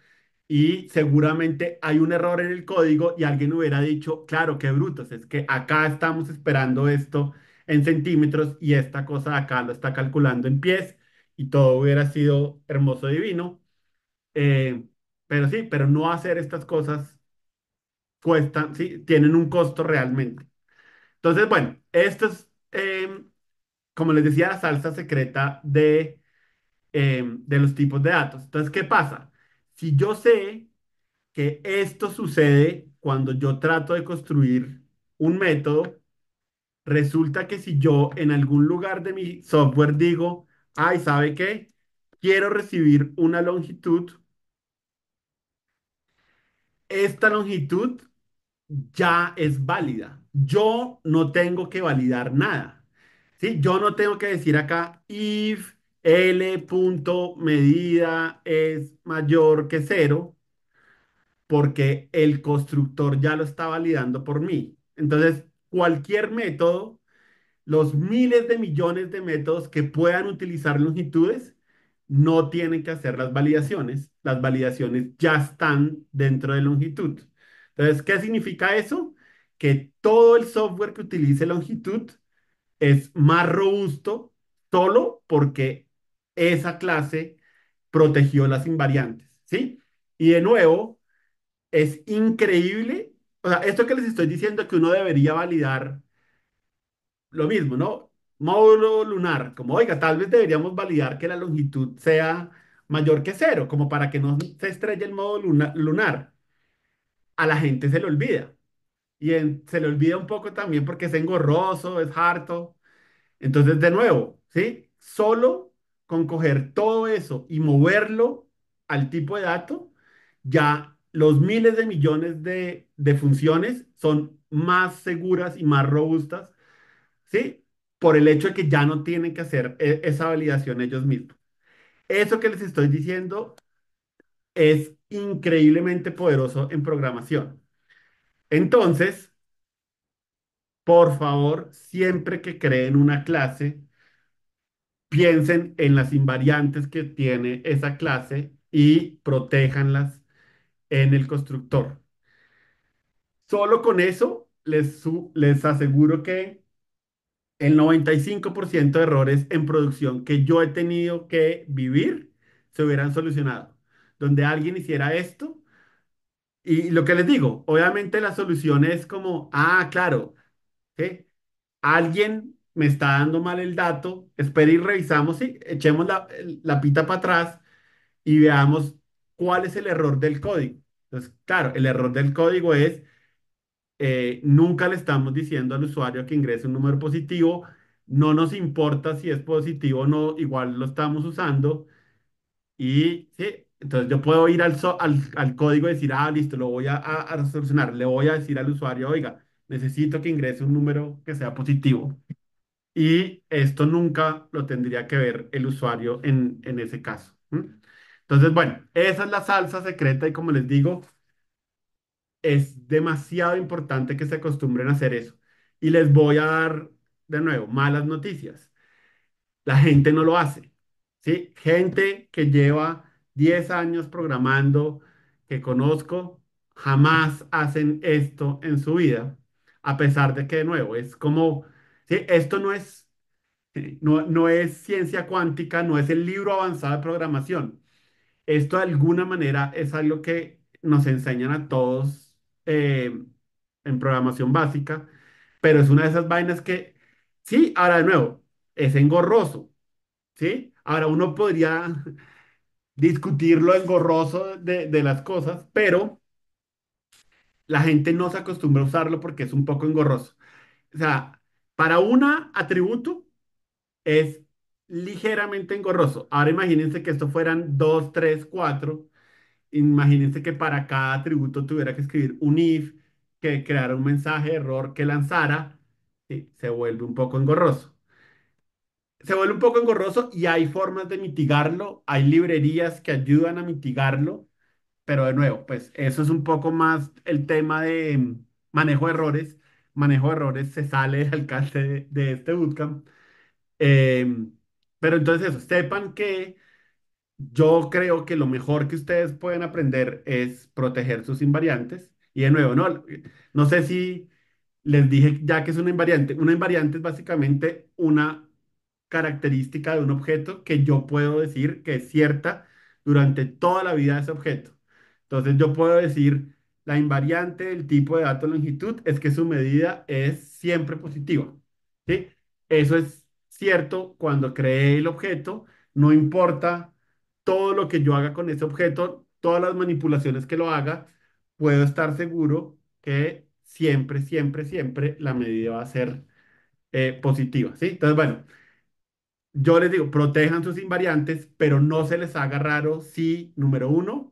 y seguramente hay un error en el código y alguien hubiera dicho, claro, qué brutos, es que acá estamos esperando esto en centímetros y esta cosa acá lo está calculando en pies y todo hubiera sido hermoso, divino. Eh, pero sí, pero no hacer estas cosas cuestan, sí, tienen un costo realmente. Entonces, bueno, esto es, em, como les decía, la salsa secreta de, em, de los tipos de datos. Entonces, ¿qué pasa? Si yo sé que esto sucede cuando yo trato de construir un método, resulta que si yo en algún lugar de mi software digo, ay, ¿sabe qué? Quiero recibir una longitud. Esta longitud ya es válida yo no tengo que validar nada. ¿sí? Yo no tengo que decir acá if L punto es mayor que cero porque el constructor ya lo está validando por mí. Entonces, cualquier método, los miles de millones de métodos que puedan utilizar longitudes, no tienen que hacer las validaciones. Las validaciones ya están dentro de longitud. Entonces, ¿qué significa eso? que todo el software que utilice longitud es más robusto solo porque esa clase protegió las invariantes, ¿sí? Y de nuevo, es increíble, o sea, esto que les estoy diciendo que uno debería validar lo mismo, ¿no? Módulo lunar, como oiga, tal vez deberíamos validar que la longitud sea mayor que cero, como para que no se estrelle el módulo lunar. A la gente se le olvida y se le olvida un poco también porque es engorroso, es harto. Entonces, de nuevo, ¿sí? Solo con coger todo eso y moverlo al tipo de dato, ya los miles de millones de, funciones son más seguras y más robustas, ¿sí? Por el hecho de que ya no tienen que hacer e, esa validación ellos mismos. Eso que les estoy diciendo es increíblemente poderoso en programación. Entonces, por favor, siempre que creen una clase, piensen en las invariantes que tiene esa clase y protéjanlas en el constructor. Solo con eso les, les aseguro que el 95% de errores en producción que yo he tenido que vivir se hubieran solucionado. Donde alguien hiciera esto y lo que les digo, obviamente la solución es como, ah, claro, alguien me está dando mal el dato, espera y revisamos y echemos la, pita para atrás y veamos cuál es el error del código. Entonces, claro, el error del código es, eh, nunca le estamos diciendo al usuario que ingrese un número positivo, no nos importa si es positivo o no, igual lo estamos usando. Y sí, entonces yo puedo ir al, al, código y decir, ah, listo, lo voy a, a, solucionar. Le voy a decir al usuario, oiga, necesito que ingrese un número que sea positivo. Y esto nunca lo tendría que ver el usuario en, en ese caso. Entonces, bueno, esa es la salsa secreta y como les digo, es demasiado importante que se acostumbren a hacer eso. Y les voy a dar, de nuevo, malas noticias. La gente no lo hace. ¿sí? Gente que lleva 10 años programando que conozco, jamás hacen esto en su vida, a pesar de que, de nuevo, es como, ¿sí? esto no es, no, no es ciencia cuántica, no es el libro avanzado de programación. Esto de alguna manera es algo que nos enseñan a todos eh, en programación básica, pero es una de esas vainas que, sí, ahora de nuevo, es engorroso, ¿sí? Ahora uno podría discutir lo engorroso de, las cosas, pero la gente no se acostumbra a usarlo porque es un poco engorroso. O sea, para una atributo es ligeramente engorroso. Ahora imagínense que esto fueran dos, tres, cuatro. Imagínense que para cada atributo tuviera que escribir un if, que creara un mensaje error que lanzara. se vuelve un poco engorroso se vuelve un poco engorroso y hay formas de mitigarlo, hay librerías que ayudan a mitigarlo, pero de nuevo, pues eso es un poco más el tema de mm, manejo de errores. Manejo de errores se sale del alcance de, este bootcamp. Em, pero entonces eso, sepan que yo creo que lo mejor que ustedes pueden aprender es proteger sus invariantes. Y de nuevo, no, no sé si les dije ya que es una invariante. Una invariante es básicamente una característica de un objeto que yo puedo decir que es cierta durante toda la vida de ese objeto. Entonces yo puedo decir, la invariante del tipo de dato longitud es que su medida es siempre positiva. ¿sí? Eso es cierto cuando creé el objeto, no importa todo lo que yo haga con ese objeto, todas las manipulaciones que lo haga, puedo estar seguro que siempre, siempre, siempre la medida va a ser eh, positiva. ¿sí? Entonces, bueno yo les digo, protejan sus invariantes, pero no se les haga raro si, número uno,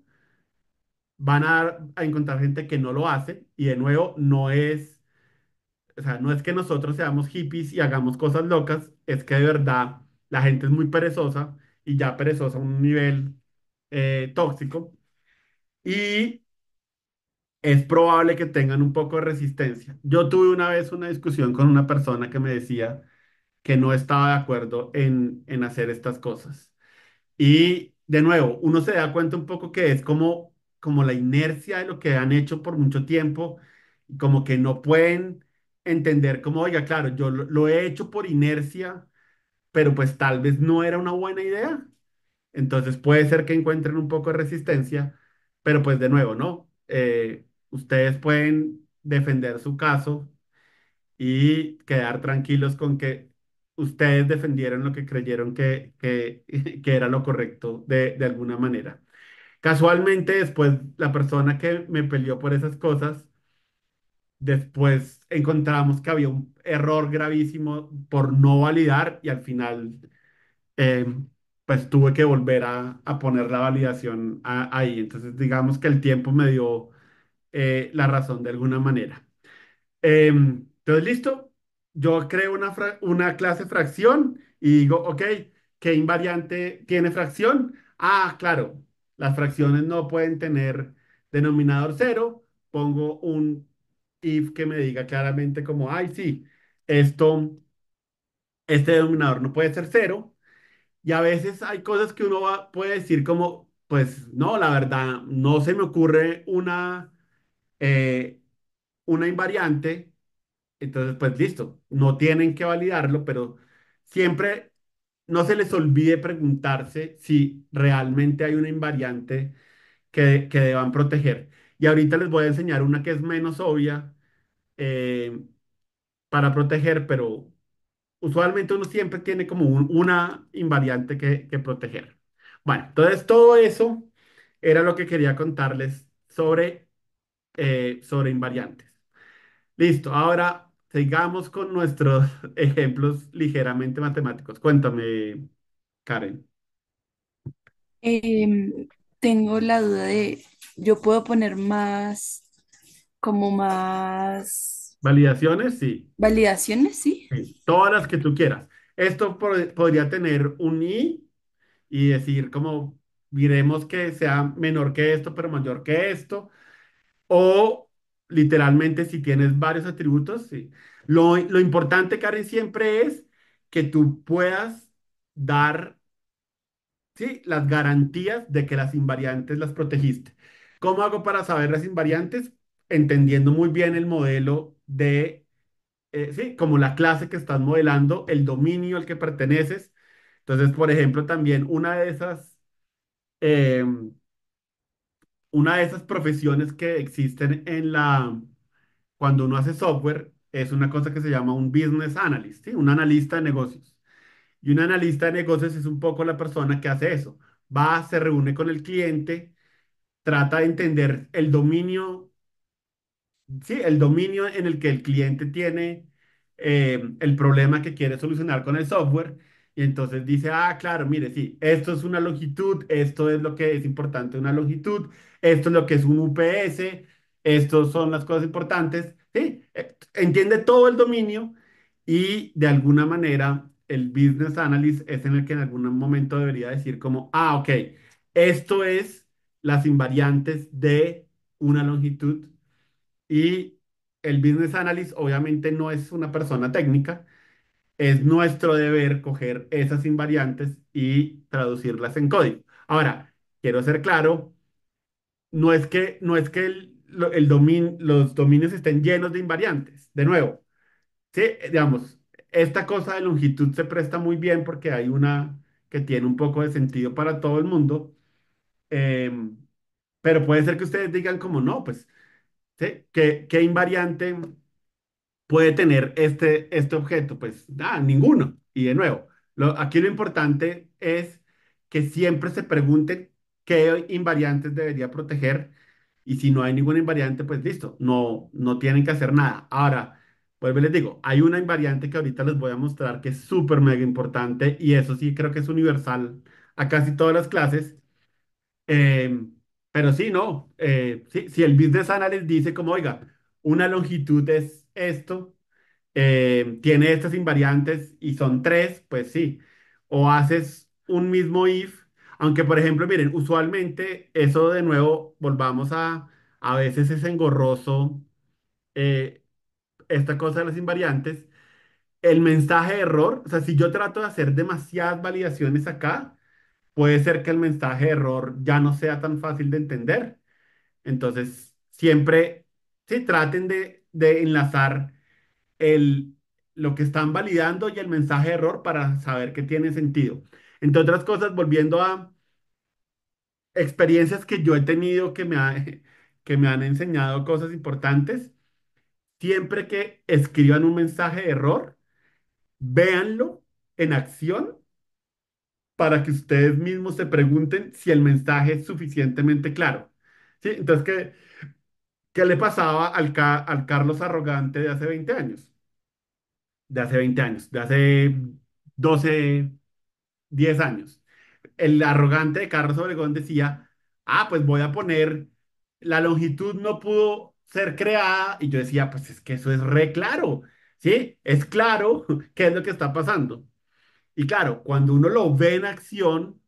van a, encontrar gente que no lo hace y de nuevo no es, o no es que nosotros seamos hippies y hagamos cosas locas, es que de verdad la gente es muy perezosa y ya perezosa a un nivel eh, tóxico y es probable que tengan un poco de resistencia. Yo tuve una vez una discusión con una persona que me decía, que no estaba de acuerdo en, hacer estas cosas. Y de nuevo, uno se da cuenta un poco que es como, como la inercia de lo que han hecho por mucho tiempo, como que no pueden entender como, oiga, claro, yo lo, he hecho por inercia, pero pues tal vez no era una buena idea. Entonces puede ser que encuentren un poco de resistencia, pero pues de nuevo, ¿no? Eh, ustedes pueden defender su caso y quedar tranquilos con que ustedes defendieron lo que creyeron que, era lo correcto de, alguna manera. Casualmente, después, la persona que me peleó por esas cosas, después encontramos que había un error gravísimo por no validar y al final, eh, pues tuve que volver a, poner la validación ahí. Entonces, digamos que el tiempo me dio eh, la razón de alguna manera. Em, entonces, listo, yo creo una, clase fracción y digo, ok, ¿qué invariante tiene fracción? Ah, claro, las fracciones no pueden tener denominador cero. Pongo un if que me diga claramente como, ay, sí, esto, este denominador no puede ser cero. Y a veces hay cosas que uno puede decir como, pues no, la verdad, no se me ocurre una, eh, una invariante entonces, pues listo, no tienen que validarlo, pero siempre no se les olvide preguntarse si realmente hay una invariante que, deban proteger. Y ahorita les voy a enseñar una que es menos obvia eh, para proteger, pero usualmente uno siempre tiene como una invariante que, proteger. Bueno, entonces todo eso era lo que quería contarles sobre, eh, sobre invariantes. Listo, ahora Sigamos con nuestros ejemplos ligeramente matemáticos. Cuéntame, Karen. Em, tengo la duda de, yo puedo poner más, como más ¿Validaciones? Sí. validaciones, ¿sí? Todas las que tú quieras. Esto podría tener un i y decir como, miremos que sea menor que esto, pero mayor que esto. O literalmente si tienes varios atributos. Lo, lo importante, Karen, siempre es que tú puedas dar ¿sí? las garantías de que las invariantes las protegiste. ¿Cómo hago para saber las invariantes? Entendiendo muy bien el modelo de, eh, ¿sí? como la clase que estás modelando, el dominio al que perteneces. Entonces, por ejemplo, también una de esas... Eh, una de esas profesiones que existen en la, cuando uno hace software, es una cosa que se llama un business analyst, ¿sí? un analista de negocios. Y un analista de negocios es un poco la persona que hace eso. Va, se reúne con el cliente, trata de entender el dominio, sí, el dominio en el que el cliente tiene eh, el problema que quiere solucionar con el software. Y entonces dice, ah, claro, mire, sí, esto es una longitud, esto es lo que es importante, una longitud, esto es lo que es un UPS, estas son las cosas importantes, ¿sí? Eh, entiende todo el dominio y de alguna manera el business analyst es en el que en algún momento debería decir como, ah, ok, esto es las invariantes de una longitud y el business analyst obviamente no es una persona técnica, es nuestro deber coger esas invariantes y traducirlas en código. Ahora, quiero ser claro, no es que, no es que el, el los dominios estén llenos de invariantes. De nuevo, ¿sí? Eh, digamos, esta cosa de longitud se presta muy bien porque hay una que tiene un poco de sentido para todo el mundo. Em, pero puede ser que ustedes digan como no, pues, ¿sí? ¿Qué, ¿Qué, invariante puede tener este, este objeto? Pues nada, ninguno. Y de nuevo, lo, aquí lo importante es que siempre se pregunten qué invariantes debería proteger y si no hay ninguna invariante, pues listo, no, no tienen que hacer nada. Ahora, vuelvo les digo, hay una invariante que ahorita les voy a mostrar que es súper mega importante y eso sí creo que es universal a casi todas las clases. Em, pero sí, no, eh, si el business analyst dice como, oiga, una longitud es esto, em, tiene estas invariantes y son tres, pues sí. O haces un mismo if aunque, por ejemplo, miren, usualmente eso de nuevo, volvamos a, a veces es engorroso eh, esta cosa de las invariantes. El mensaje de error, o sea, si yo trato de hacer demasiadas validaciones acá, puede ser que el mensaje de error ya no sea tan fácil de entender. Entonces, siempre, sí, traten de, de enlazar el, lo que están validando y el mensaje de error para saber que tiene sentido. Entre otras cosas, volviendo a experiencias que yo he tenido que me, que me han enseñado cosas importantes, siempre que escriban un mensaje de error, véanlo en acción para que ustedes mismos se pregunten si el mensaje es suficientemente claro. ¿Sí? Entonces, ¿qué, qué le pasaba al, al Carlos arrogante de hace 20 años? De hace 20 años, de hace 12, 10 años. El arrogante de Carlos Obregón decía, ah, pues voy a poner, la longitud no pudo ser creada, y yo decía, pues es que eso es re claro, ¿sí? Es claro qué es lo que está pasando. Y claro, cuando uno lo ve en acción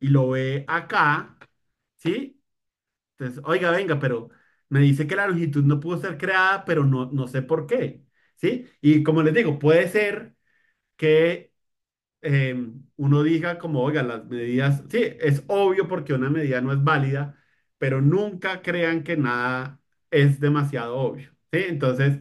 y lo ve acá, ¿sí? Entonces, oiga, venga, pero me dice que la longitud no pudo ser creada, pero no, no sé por qué, ¿sí? Y como les digo, puede ser que Em, uno diga como, oiga, las medidas, sí, es obvio porque una medida no es válida, pero nunca crean que nada es demasiado obvio, Entonces,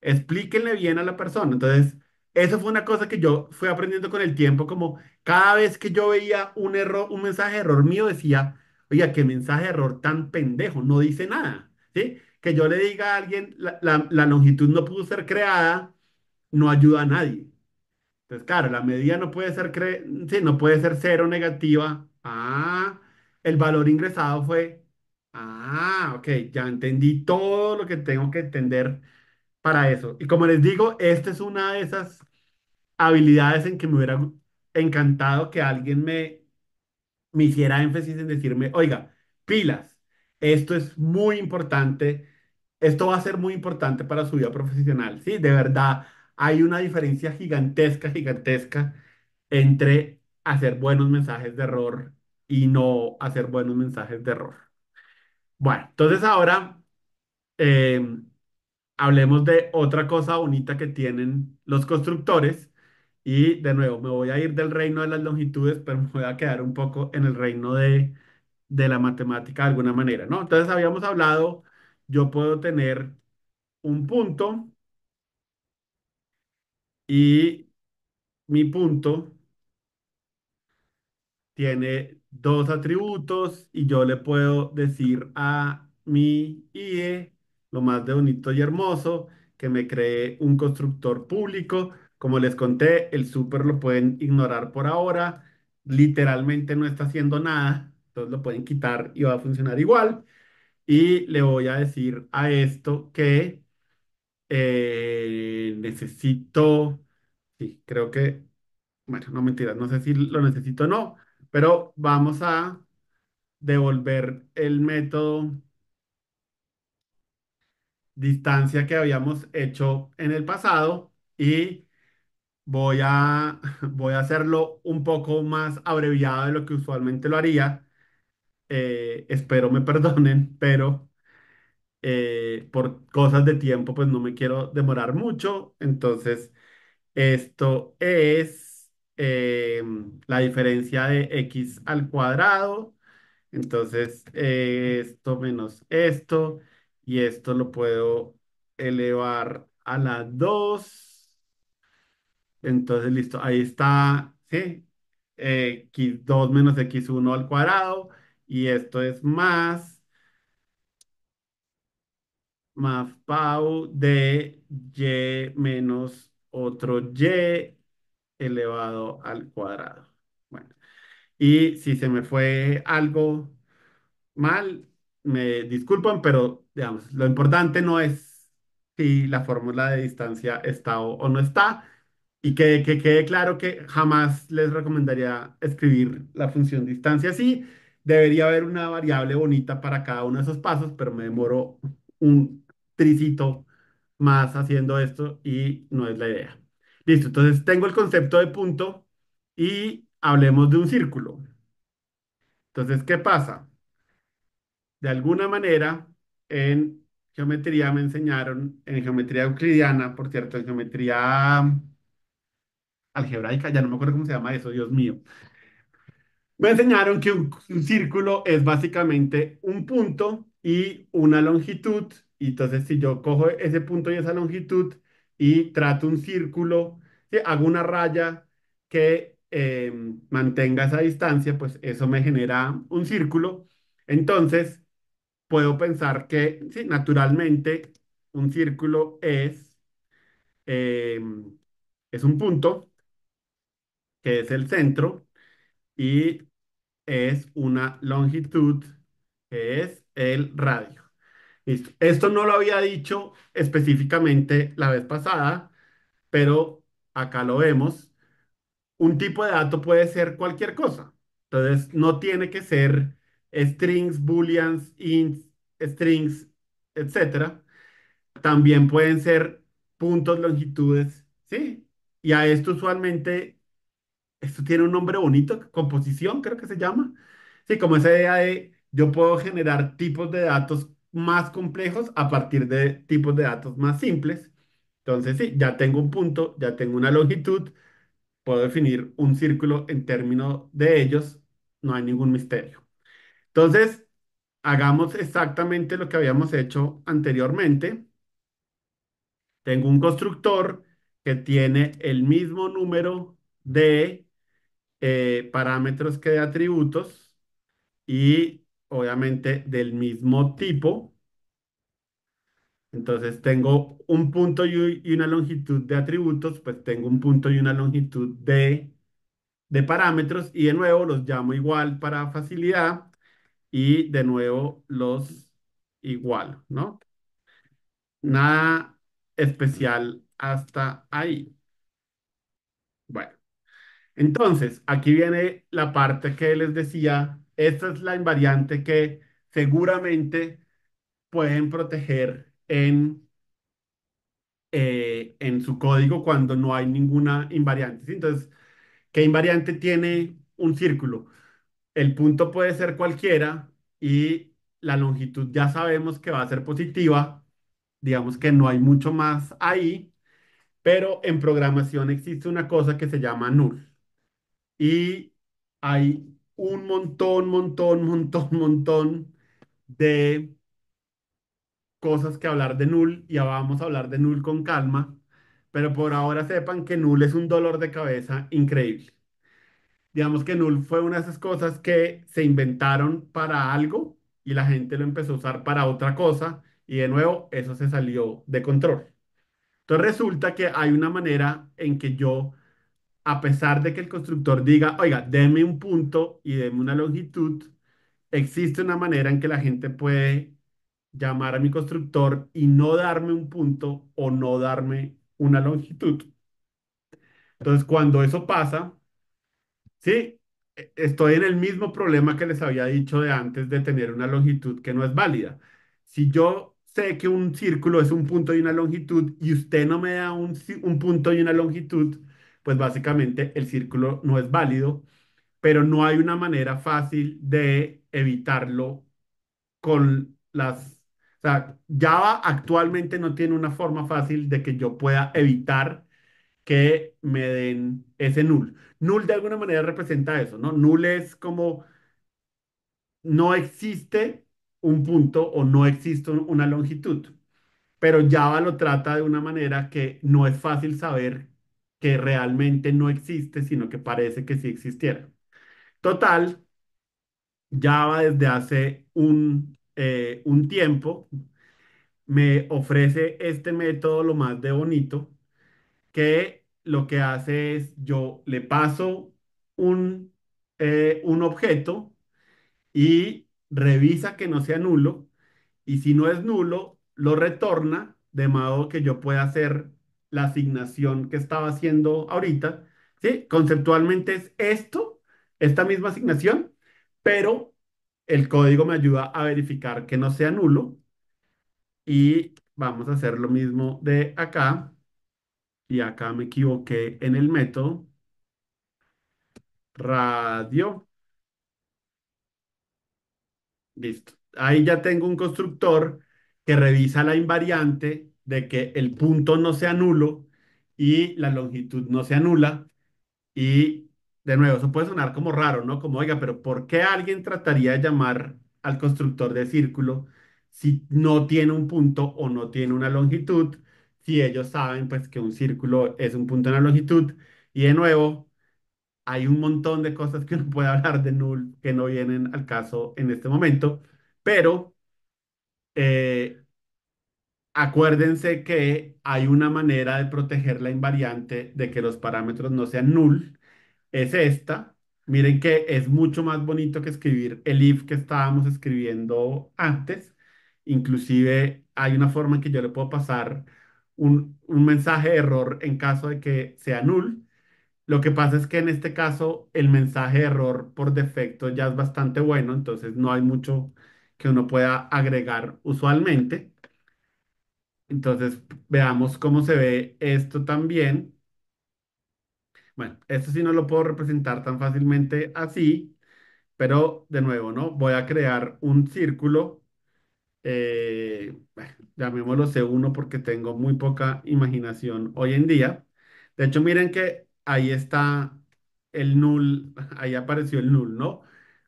explíquenle bien a la persona. Entonces, eso fue una cosa que yo fui aprendiendo con el tiempo, como cada vez que yo veía un error, un mensaje de error mío, decía, oiga, qué mensaje de error tan pendejo, no dice nada, ¿sí? Que yo le diga a alguien, la longitud no pudo ser creada, no ayuda a nadie. Entonces, claro, la medida no puede ser, sí, no puede ser cero negativa. Ah, el valor ingresado fue, ah, ok, ya entendí todo lo que tengo que entender para eso. Y como les digo, esta es una de esas habilidades en que me hubiera encantado que alguien me hiciera énfasis en decirme, oiga, pilas, esto es muy importante, esto va a ser muy importante para su vida profesional, ¿sí? De verdad, hay una diferencia gigantesca, gigantesca entre hacer buenos mensajes de error y no hacer buenos mensajes de error. Bueno, entonces ahora em, hablemos de otra cosa bonita que tienen los constructores. Y de nuevo, me voy a ir del reino de las longitudes, pero me voy a quedar un poco en el reino de, de la matemática de alguna manera, ¿no? Entonces habíamos hablado, yo puedo tener un punto y mi punto tiene dos atributos y yo le puedo decir a mi IE lo más de bonito y hermoso que me cree un constructor público. Como les conté, el super lo pueden ignorar por ahora. Literalmente no está haciendo nada. Entonces lo pueden quitar y va a funcionar igual. Y le voy a decir a esto que eh, necesito, sí, creo que, bueno, no mentiras, no sé si lo necesito o no, pero vamos a devolver el método distancia que habíamos hecho en el pasado y voy a, voy a hacerlo un poco más abreviado de lo que usualmente lo haría. Eh, espero me perdonen, pero eh, por cosas de tiempo, pues no me quiero demorar mucho. Entonces, esto es eh, la diferencia de x al cuadrado. Entonces, eh, esto menos esto. Y esto lo puedo elevar a la 2. Entonces, listo. Ahí está, ¿sí? x2 menos x1 al cuadrado. Y esto es más más PAU de y menos otro y elevado al cuadrado. Bueno, y si se me fue algo mal, me disculpan, pero digamos, lo importante no es si la fórmula de distancia está o, no está, y que, que, quede claro que jamás les recomendaría escribir la función distancia así. Debería haber una variable bonita para cada uno de esos pasos, pero me demoro un tricito más haciendo esto y no es la idea. Listo, entonces tengo el concepto de punto y hablemos de un círculo. Entonces, ¿qué pasa? De alguna manera, en geometría me enseñaron, en geometría euclidiana, por cierto, en geometría algebraica, ya no me acuerdo cómo se llama eso, Dios mío. Me enseñaron que un, un círculo es básicamente un punto y una longitud y entonces si yo cojo ese punto y esa longitud y trato un círculo, hago una raya que em, mantenga esa distancia, pues eso me genera un círculo. Entonces puedo pensar que naturalmente un círculo es, em, es un punto que es el centro y es una longitud que es el radio. Listo. Esto no lo había dicho específicamente la vez pasada, pero acá lo vemos. Un tipo de dato puede ser cualquier cosa. Entonces, no tiene que ser strings, booleans, ints, strings, etc. También pueden ser puntos, longitudes, ¿sí? Y a esto usualmente, esto tiene un nombre bonito, composición creo que se llama. Sí, como esa idea de yo puedo generar tipos de datos más complejos a partir de tipos de datos más simples. Entonces, sí, ya tengo un punto, ya tengo una longitud, puedo definir un círculo en términos de ellos, no hay ningún misterio. Entonces, hagamos exactamente lo que habíamos hecho anteriormente. Tengo un constructor que tiene el mismo número de eh, parámetros que de atributos y obviamente del mismo tipo. Entonces tengo un punto y una longitud de atributos, pues tengo un punto y una longitud de, parámetros y de nuevo los llamo igual para facilidad y de nuevo los igual, ¿no? Nada especial hasta ahí. Bueno, entonces aquí viene la parte que les decía esta es la invariante que seguramente pueden proteger en, eh, en su código cuando no hay ninguna invariante. Entonces, ¿qué invariante tiene un círculo? El punto puede ser cualquiera y la longitud ya sabemos que va a ser positiva. Digamos que no hay mucho más ahí, pero en programación existe una cosa que se llama null. Y hay un montón, montón, montón, montón de cosas que hablar de Null. Ya vamos a hablar de Null con calma. Pero por ahora sepan que Null es un dolor de cabeza increíble. Digamos que Null fue una de esas cosas que se inventaron para algo y la gente lo empezó a usar para otra cosa. Y de nuevo, eso se salió de control. Entonces resulta que hay una manera en que yo a pesar de que el constructor diga, oiga, deme un punto y deme una longitud, existe una manera en que la gente puede llamar a mi constructor y no darme un punto o no darme una longitud. Entonces, cuando eso pasa, sí, e-, estoy en el mismo problema que les había dicho de antes de tener una longitud que no es válida. Si yo sé que un círculo es un punto y una longitud y usted no me da un, un punto y una longitud, pues básicamente el círculo no es válido, pero no hay una manera fácil de evitarlo con las... O sea, Java actualmente no tiene una forma fácil de que yo pueda evitar que me den ese null. Null de alguna manera representa eso, ¿no? Null es como no existe un punto o no existe una longitud, pero Java lo trata de una manera que no es fácil saber realmente no existe, sino que parece que sí existiera. Total, Java desde hace eh, un, tiempo me ofrece este método lo más de bonito, que lo que hace es yo le paso un, eh, un objeto y revisa que no sea nulo, y si no es nulo, lo retorna de modo que yo pueda hacer la asignación que estaba haciendo ahorita. ¿sí? Conceptualmente es esto, esta misma asignación, pero el código me ayuda a verificar que no sea nulo. Y vamos a hacer lo mismo de acá. Y acá me equivoqué en el método. Radio. Listo. Ahí ya tengo un constructor que revisa la invariante de que el punto no sea nulo y la longitud no sea anula Y de nuevo, eso puede sonar como raro, ¿no? Como, oiga, pero ¿por qué alguien trataría de llamar al constructor de círculo si no tiene un punto o no tiene una longitud? Si ellos saben, pues, que un círculo es un punto en la longitud. Y de nuevo, hay un montón de cosas que uno puede hablar de null que no vienen al caso en este momento, pero eh, Acuérdense que hay una manera de proteger la invariante de que los parámetros no sean null. Es esta. Miren que es mucho más bonito que escribir el if que estábamos escribiendo antes. Inclusive hay una forma en que yo le puedo pasar un, un mensaje de error en caso de que sea null. Lo que pasa es que en este caso el mensaje de error por defecto ya es bastante bueno, entonces no hay mucho que uno pueda agregar usualmente. Entonces, veamos cómo se ve esto también. Bueno, esto sí no lo puedo representar tan fácilmente así, pero de nuevo, ¿no? Voy a crear un círculo, eh, llamémoslo C1 porque tengo muy poca imaginación hoy en día. De hecho, miren que ahí está el null, ahí apareció el null, ¿no?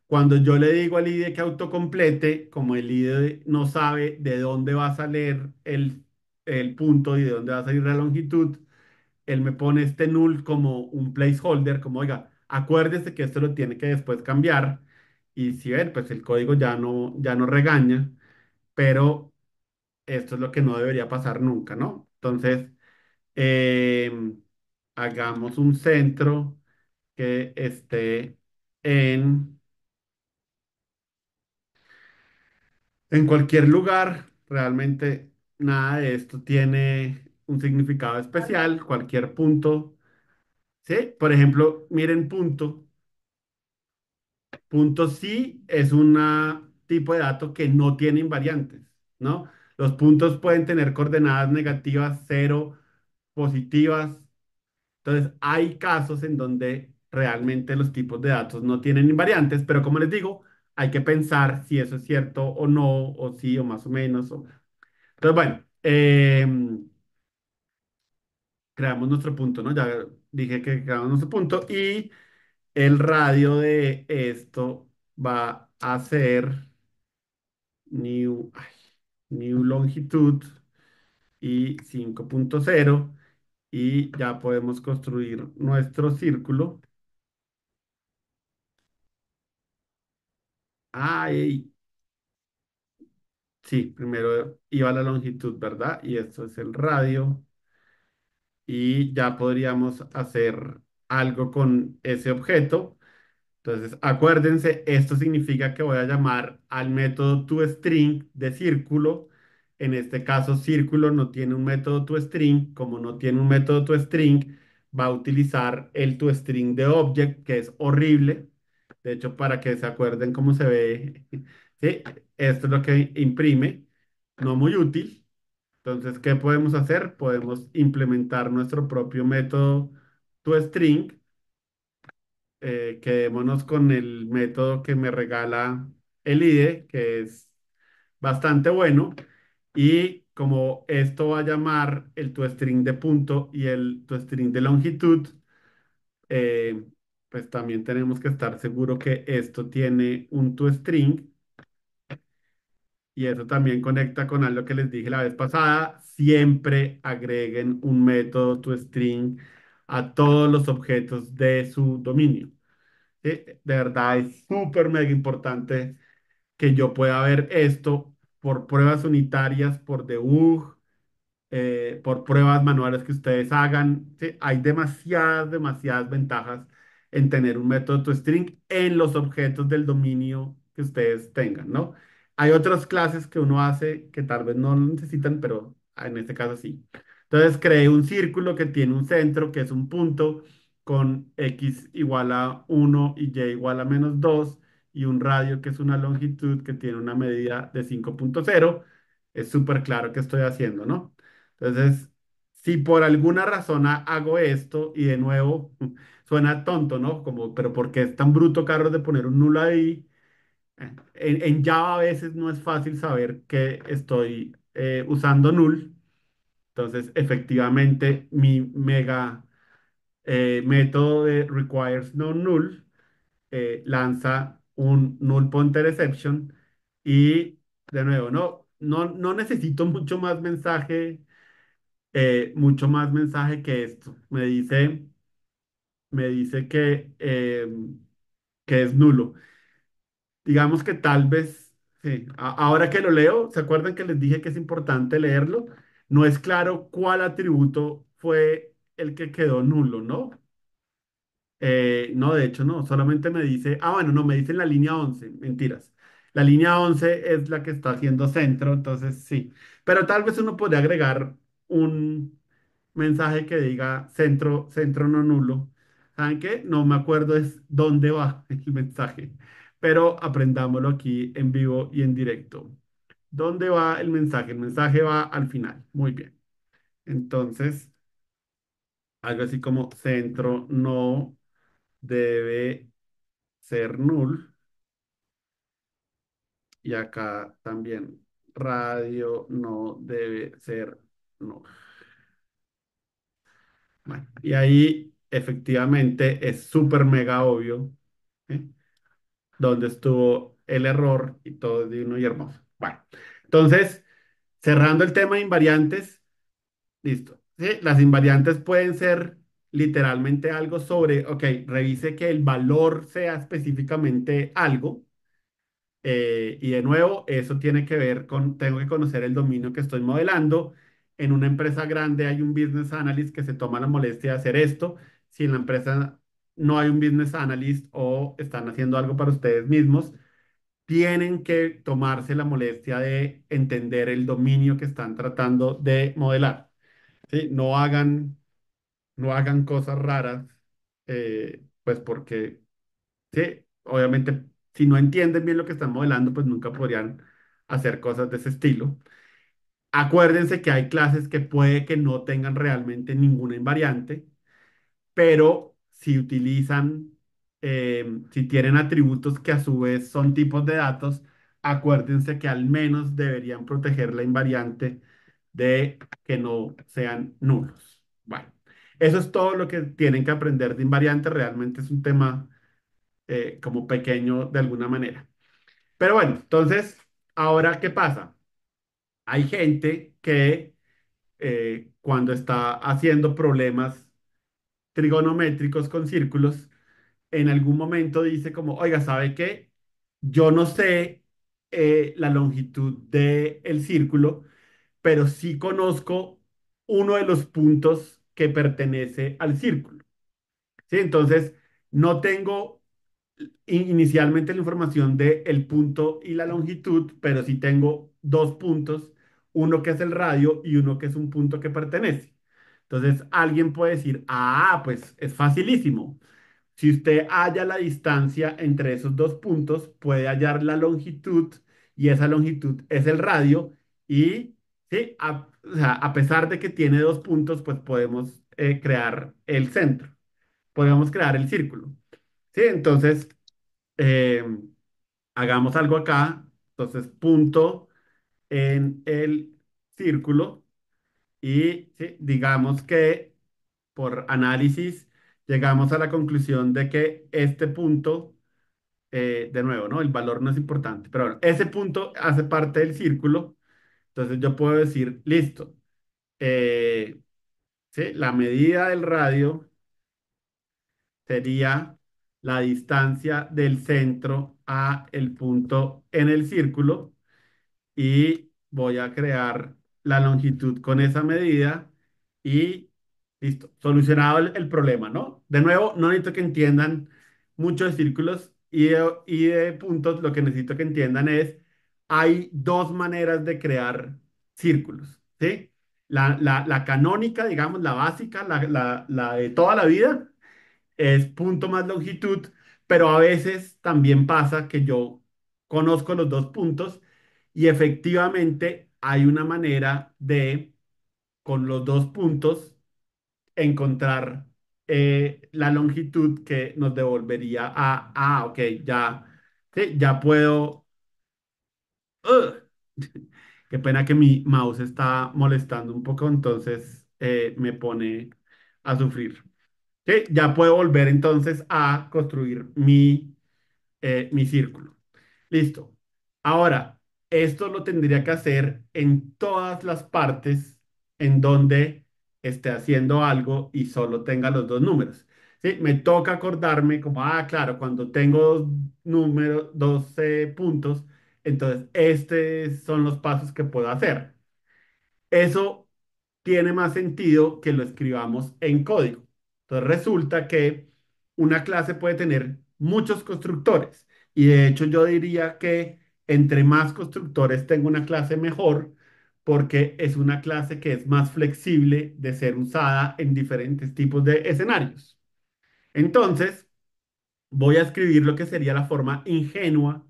Cuando yo le digo al IDE que autocomplete, como el IDE no sabe de dónde va a salir el el punto y de dónde va a salir la longitud, él me pone este null como un placeholder, como, oiga, acuérdese que esto lo tiene que después cambiar. Y si ven, pues el código ya no, ya no regaña, pero esto es lo que no debería pasar nunca, ¿no? Entonces, em, hagamos un centro que esté en, en cualquier lugar, realmente nada de esto tiene un significado especial, cualquier punto, ¿sí? Por ejemplo, miren punto. Punto sí es un tipo de dato que no tiene invariantes, ¿no? Los puntos pueden tener coordenadas negativas, cero, positivas. Entonces, hay casos en donde realmente los tipos de datos no tienen invariantes, pero como les digo, hay que pensar si eso es cierto o no, o sí, o más o menos, o entonces, bueno, em, creamos nuestro punto, ¿no? Ya dije que creamos nuestro punto y el radio de esto va a ser new, new longitud y 5.0 y ya podemos construir nuestro círculo. ¡Ay! Sí, primero iba la longitud, ¿verdad? Y esto es el radio. Y ya podríamos hacer algo con ese objeto. Entonces, acuérdense, esto significa que voy a llamar al método toString de círculo. En este caso, círculo no tiene un método toString. Como no tiene un método toString, va a utilizar el toString de object, que es horrible. De hecho, para que se acuerden cómo se ve, esto es lo que imprime, no muy útil. Entonces, ¿qué podemos hacer? Podemos implementar nuestro propio método toString. Eh, quedémonos con el método que me regala el IDE, que es bastante bueno. Y como esto va a llamar el toString de punto y el toString de longitud, eh, pues también tenemos que estar seguro que esto tiene un toString y eso también conecta con algo que les dije la vez pasada, siempre agreguen un método toString a todos los objetos de su dominio. De verdad es súper mega importante que yo pueda ver esto por pruebas unitarias, por debug, eh, por pruebas manuales que ustedes hagan. Hay demasiadas, demasiadas ventajas en tener un método toString en los objetos del dominio que ustedes tengan, ¿no? Hay otras clases que uno hace que tal vez no lo necesitan, pero en este caso sí. Entonces creé un círculo que tiene un centro, que es un punto con x igual a 1 y y igual a menos 2 y un radio que es una longitud que tiene una medida de 5.0. Es súper claro que estoy haciendo, ¿no? Entonces, si por alguna razón hago esto y de nuevo suena tonto, ¿no? Como, pero ¿por qué es tan bruto, Carlos, de poner un nulo ahí? En, Java a veces no es fácil saber que estoy eh, usando null. Entonces, efectivamente, mi mega eh, método de requires no null eh, lanza un null pointer exception y de nuevo, no, no, no necesito mucho más mensaje, mucho más mensaje que esto. Me dice, me dice que, que es nulo digamos que tal vez, sí, ahora que lo leo, ¿se acuerdan que les dije que es importante leerlo? No es claro cuál atributo fue el que quedó nulo, ¿no? Eh, no, de hecho, no, solamente me dice, ah, bueno, no, me dice en la línea 11, mentiras. La línea 11 es la que está haciendo centro, entonces sí. Pero tal vez uno podría agregar un mensaje que diga centro, centro no nulo. ¿Saben qué? No me acuerdo es dónde va el mensaje pero aprendámoslo aquí en vivo y en directo. ¿Dónde va el mensaje? El mensaje va al final. Muy bien. Entonces, algo así como centro no debe ser null. Y acá también radio no debe ser null. Bueno, y ahí efectivamente es súper mega obvio. ¿eh? donde estuvo el error y todo divino y hermoso. Bueno, entonces, cerrando el tema de invariantes, listo. Las invariantes pueden ser literalmente algo sobre, ok, revise que el valor sea específicamente algo. Eh, y de nuevo, eso tiene que ver con, tengo que conocer el dominio que estoy modelando. En una empresa grande hay un business analyst que se toma la molestia de hacer esto. Si en la empresa no hay un business analyst o están haciendo algo para ustedes mismos, tienen que tomarse la molestia de entender el dominio que están tratando de modelar. ¿sí? No, hagan, no hagan cosas raras, eh, pues porque, obviamente, si no entienden bien lo que están modelando, pues nunca podrían hacer cosas de ese estilo. Acuérdense que hay clases que puede que no tengan realmente ninguna invariante, pero si utilizan, eh, si tienen atributos que a su vez son tipos de datos, acuérdense que al menos deberían proteger la invariante de que no sean nulos. Bueno, eso es todo lo que tienen que aprender de invariante. Realmente es un tema eh, como pequeño de alguna manera. Pero bueno, entonces, ahora, ¿qué pasa? Hay gente que eh, cuando está haciendo problemas trigonométricos con círculos, en algún momento dice como, oiga, ¿sabe qué? Yo no sé eh, la longitud del círculo, pero sí conozco uno de los puntos que pertenece al círculo. ¿Sí? Entonces, no tengo inicialmente la información del el punto y la longitud, pero sí tengo dos puntos, uno que es el radio y uno que es un punto que pertenece. Entonces, alguien puede decir, ah, pues es facilísimo. Si usted halla la distancia entre esos dos puntos, puede hallar la longitud y esa longitud es el radio y ¿sí? a, a pesar de que tiene dos puntos, pues podemos eh, crear el centro, podemos crear el círculo. ¿sí? Entonces, eh, hagamos algo acá, entonces punto en el círculo y digamos que por análisis llegamos a la conclusión de que este punto, eh, de nuevo, ¿no? El valor no es importante, pero bueno, ese punto hace parte del círculo. Entonces yo puedo decir, listo, eh, la medida del radio sería la distancia del centro a el punto en el círculo y voy a crear la longitud con esa medida y listo, solucionado el, problema, ¿no? De nuevo, no necesito que entiendan muchos círculos y de, puntos, lo que necesito que entiendan es, hay dos maneras de crear círculos, ¿sí? La, canónica, digamos, la básica, la, la, de toda la vida, es punto más longitud, pero a veces también pasa que yo conozco los dos puntos y efectivamente hay una manera de, con los dos puntos, encontrar eh, la longitud que nos devolvería a, ah, ok, ya, ¿sí? ya puedo... Qué pena que mi mouse está molestando un poco, entonces eh, me pone a sufrir. ¿Sí? Ya puedo volver entonces a construir mi, eh, mi círculo. Listo. Ahora, esto lo tendría que hacer en todas las partes en donde esté haciendo algo y solo tenga los dos números. ¿sí? Me toca acordarme como, ah, claro, cuando tengo dos números, 12 puntos, entonces estos son los pasos que puedo hacer. Eso tiene más sentido que lo escribamos en código. Entonces resulta que una clase puede tener muchos constructores y de hecho yo diría que entre más constructores tengo una clase mejor, porque es una clase que es más flexible de ser usada en diferentes tipos de escenarios. Entonces, voy a escribir lo que sería la forma ingenua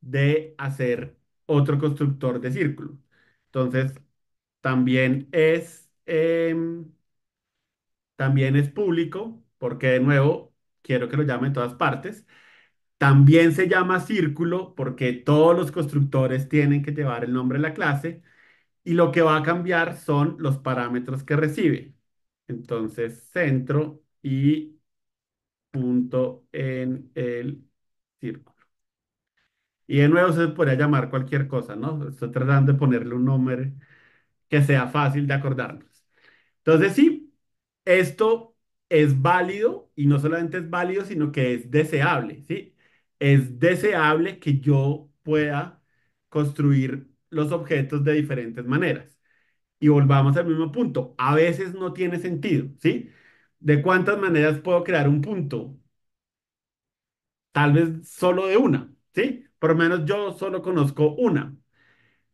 de hacer otro constructor de círculo. Entonces, también es, em, también es público, porque de nuevo, quiero que lo llame en todas partes. También se llama círculo porque todos los constructores tienen que llevar el nombre de la clase y lo que va a cambiar son los parámetros que recibe. Entonces, centro y punto en el círculo. Y de nuevo se podría llamar cualquier cosa, ¿no? Estoy tratando de ponerle un nombre que sea fácil de acordarnos. Entonces, sí, esto es válido y no solamente es válido, sino que es deseable, ¿sí? es deseable que yo pueda construir los objetos de diferentes maneras. Y volvamos al mismo punto. A veces no tiene sentido, ¿sí? ¿De cuántas maneras puedo crear un punto? Tal vez solo de una, ¿sí? Por lo menos yo solo conozco una.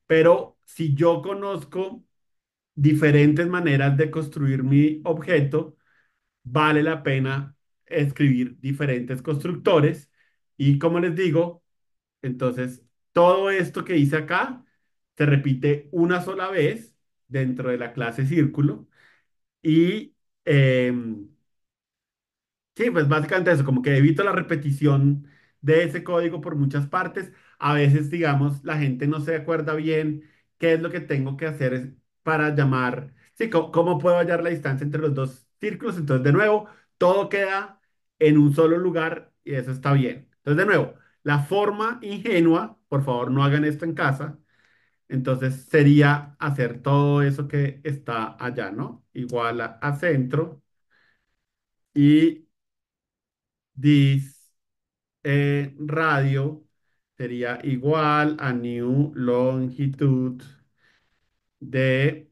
Pero si yo conozco diferentes maneras de construir mi objeto, vale la pena escribir diferentes constructores y como les digo, entonces todo esto que hice acá se repite una sola vez dentro de la clase círculo y em, sí, pues básicamente eso, como que evito la repetición de ese código por muchas partes. A veces, digamos, la gente no se acuerda bien qué es lo que tengo que hacer para llamar, sí, cómo puedo hallar la distancia entre los dos círculos. Entonces, de nuevo, todo queda en un solo lugar y eso está bien. Entonces, de nuevo, la forma ingenua, por favor, no hagan esto en casa. Entonces sería hacer todo eso que está allá, ¿no? Igual a, centro y dis eh, radio sería igual a new longitud de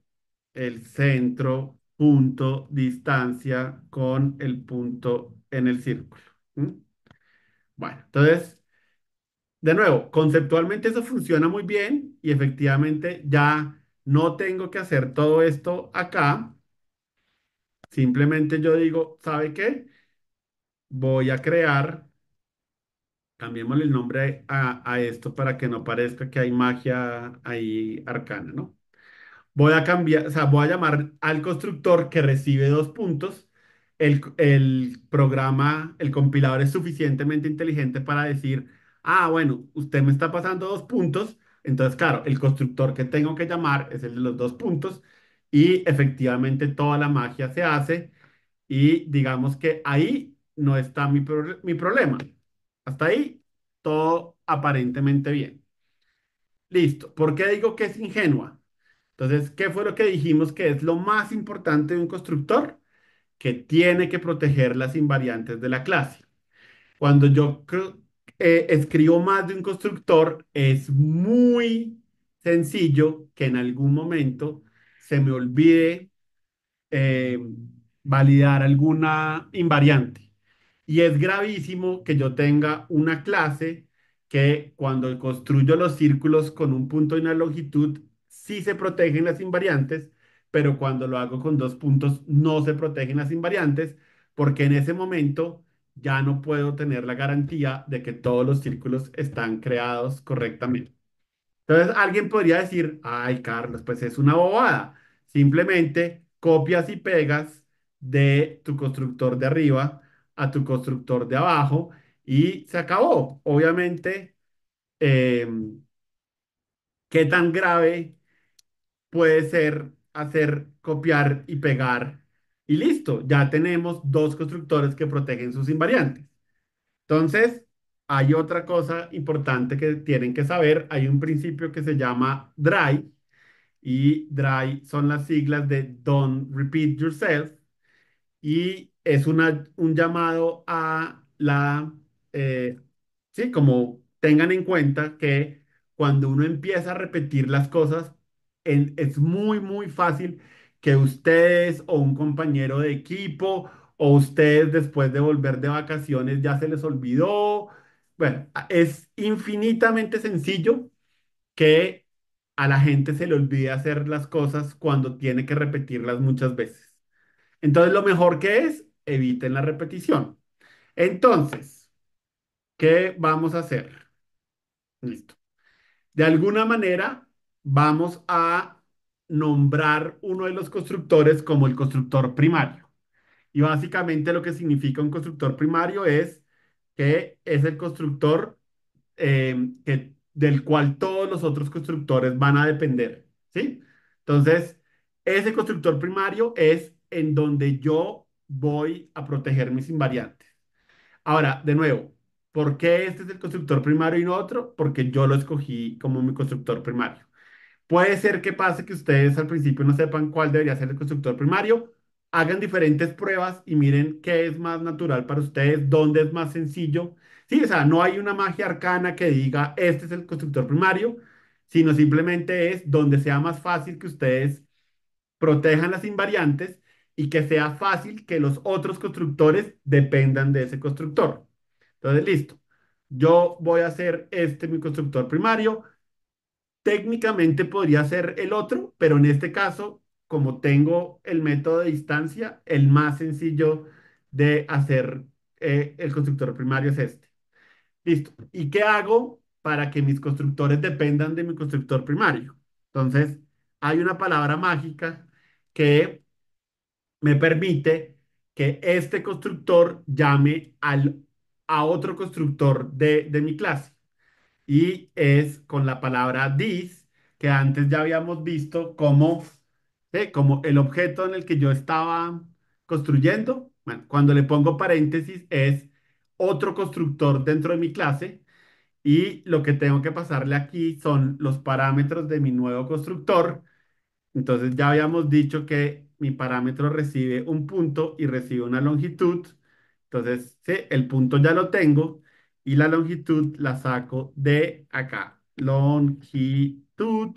el centro punto distancia con el punto en el círculo. Bueno, entonces, de nuevo, conceptualmente eso funciona muy bien y efectivamente ya no tengo que hacer todo esto acá. Simplemente yo digo, ¿sabe qué? Voy a crear, cambiémosle el nombre a, esto para que no parezca que hay magia ahí arcana, ¿no? Voy a cambiar, o sea, voy a llamar al constructor que recibe dos puntos el, programa, el compilador es suficientemente inteligente para decir, ah, bueno, usted me está pasando dos puntos, entonces, claro, el constructor que tengo que llamar es el de los dos puntos y efectivamente toda la magia se hace y digamos que ahí no está mi, mi problema. Hasta ahí, todo aparentemente bien. Listo, ¿por qué digo que es ingenua? Entonces, ¿qué fue lo que dijimos que es lo más importante de un constructor? que tiene que proteger las invariantes de la clase. Cuando yo eh, escribo más de un constructor, es muy sencillo que en algún momento se me olvide eh, validar alguna invariante. Y es gravísimo que yo tenga una clase que cuando construyo los círculos con un punto y una longitud, sí se protegen las invariantes, pero cuando lo hago con dos puntos no se protegen las invariantes porque en ese momento ya no puedo tener la garantía de que todos los círculos están creados correctamente. Entonces alguien podría decir, ay Carlos, pues es una bobada. Simplemente copias y pegas de tu constructor de arriba a tu constructor de abajo y se acabó. Obviamente, em, ¿qué tan grave puede ser hacer copiar y pegar y listo, ya tenemos dos constructores que protegen sus invariantes. Entonces, hay otra cosa importante que tienen que saber, hay un principio que se llama DRY y DRY son las siglas de Don't Repeat Yourself y es una, un llamado a la, eh, sí, como tengan en cuenta que cuando uno empieza a repetir las cosas, es muy, muy fácil que ustedes o un compañero de equipo o ustedes después de volver de vacaciones ya se les olvidó. Bueno, es infinitamente sencillo que a la gente se le olvide hacer las cosas cuando tiene que repetirlas muchas veces. Entonces, lo mejor que es, eviten la repetición. Entonces, ¿qué vamos a hacer? Listo. De alguna manera, vamos a nombrar uno de los constructores como el constructor primario. Y básicamente lo que significa un constructor primario es que es el constructor eh, del cual todos los otros constructores van a depender, ¿sí? Entonces, ese constructor primario es en donde yo voy a proteger mis invariantes. Ahora, de nuevo, ¿por qué este es el constructor primario y no otro? Porque yo lo escogí como mi constructor primario. Puede ser que pase que ustedes al principio no sepan cuál debería ser el constructor primario. Hagan diferentes pruebas y miren qué es más natural para ustedes, dónde es más sencillo. Sí, o sea, no hay una magia arcana que diga este es el constructor primario, sino simplemente es donde sea más fácil que ustedes protejan las invariantes y que sea fácil que los otros constructores dependan de ese constructor. Entonces, listo. Yo voy a hacer este mi constructor primario técnicamente podría ser el otro, pero en este caso, como tengo el método de distancia, el más sencillo de hacer eh, el constructor primario es este. Listo. ¿Y qué hago para que mis constructores dependan de mi constructor primario? Entonces, hay una palabra mágica que me permite que este constructor llame al, a otro constructor de mi clase y es con la palabra this, que antes ya habíamos visto como, eh, como el objeto en el que yo estaba construyendo. Bueno, cuando le pongo paréntesis es otro constructor dentro de mi clase y lo que tengo que pasarle aquí son los parámetros de mi nuevo constructor. Entonces ya habíamos dicho que mi parámetro recibe un punto y recibe una longitud. Entonces, el punto ya lo tengo, y la longitud la saco de acá. Longitud.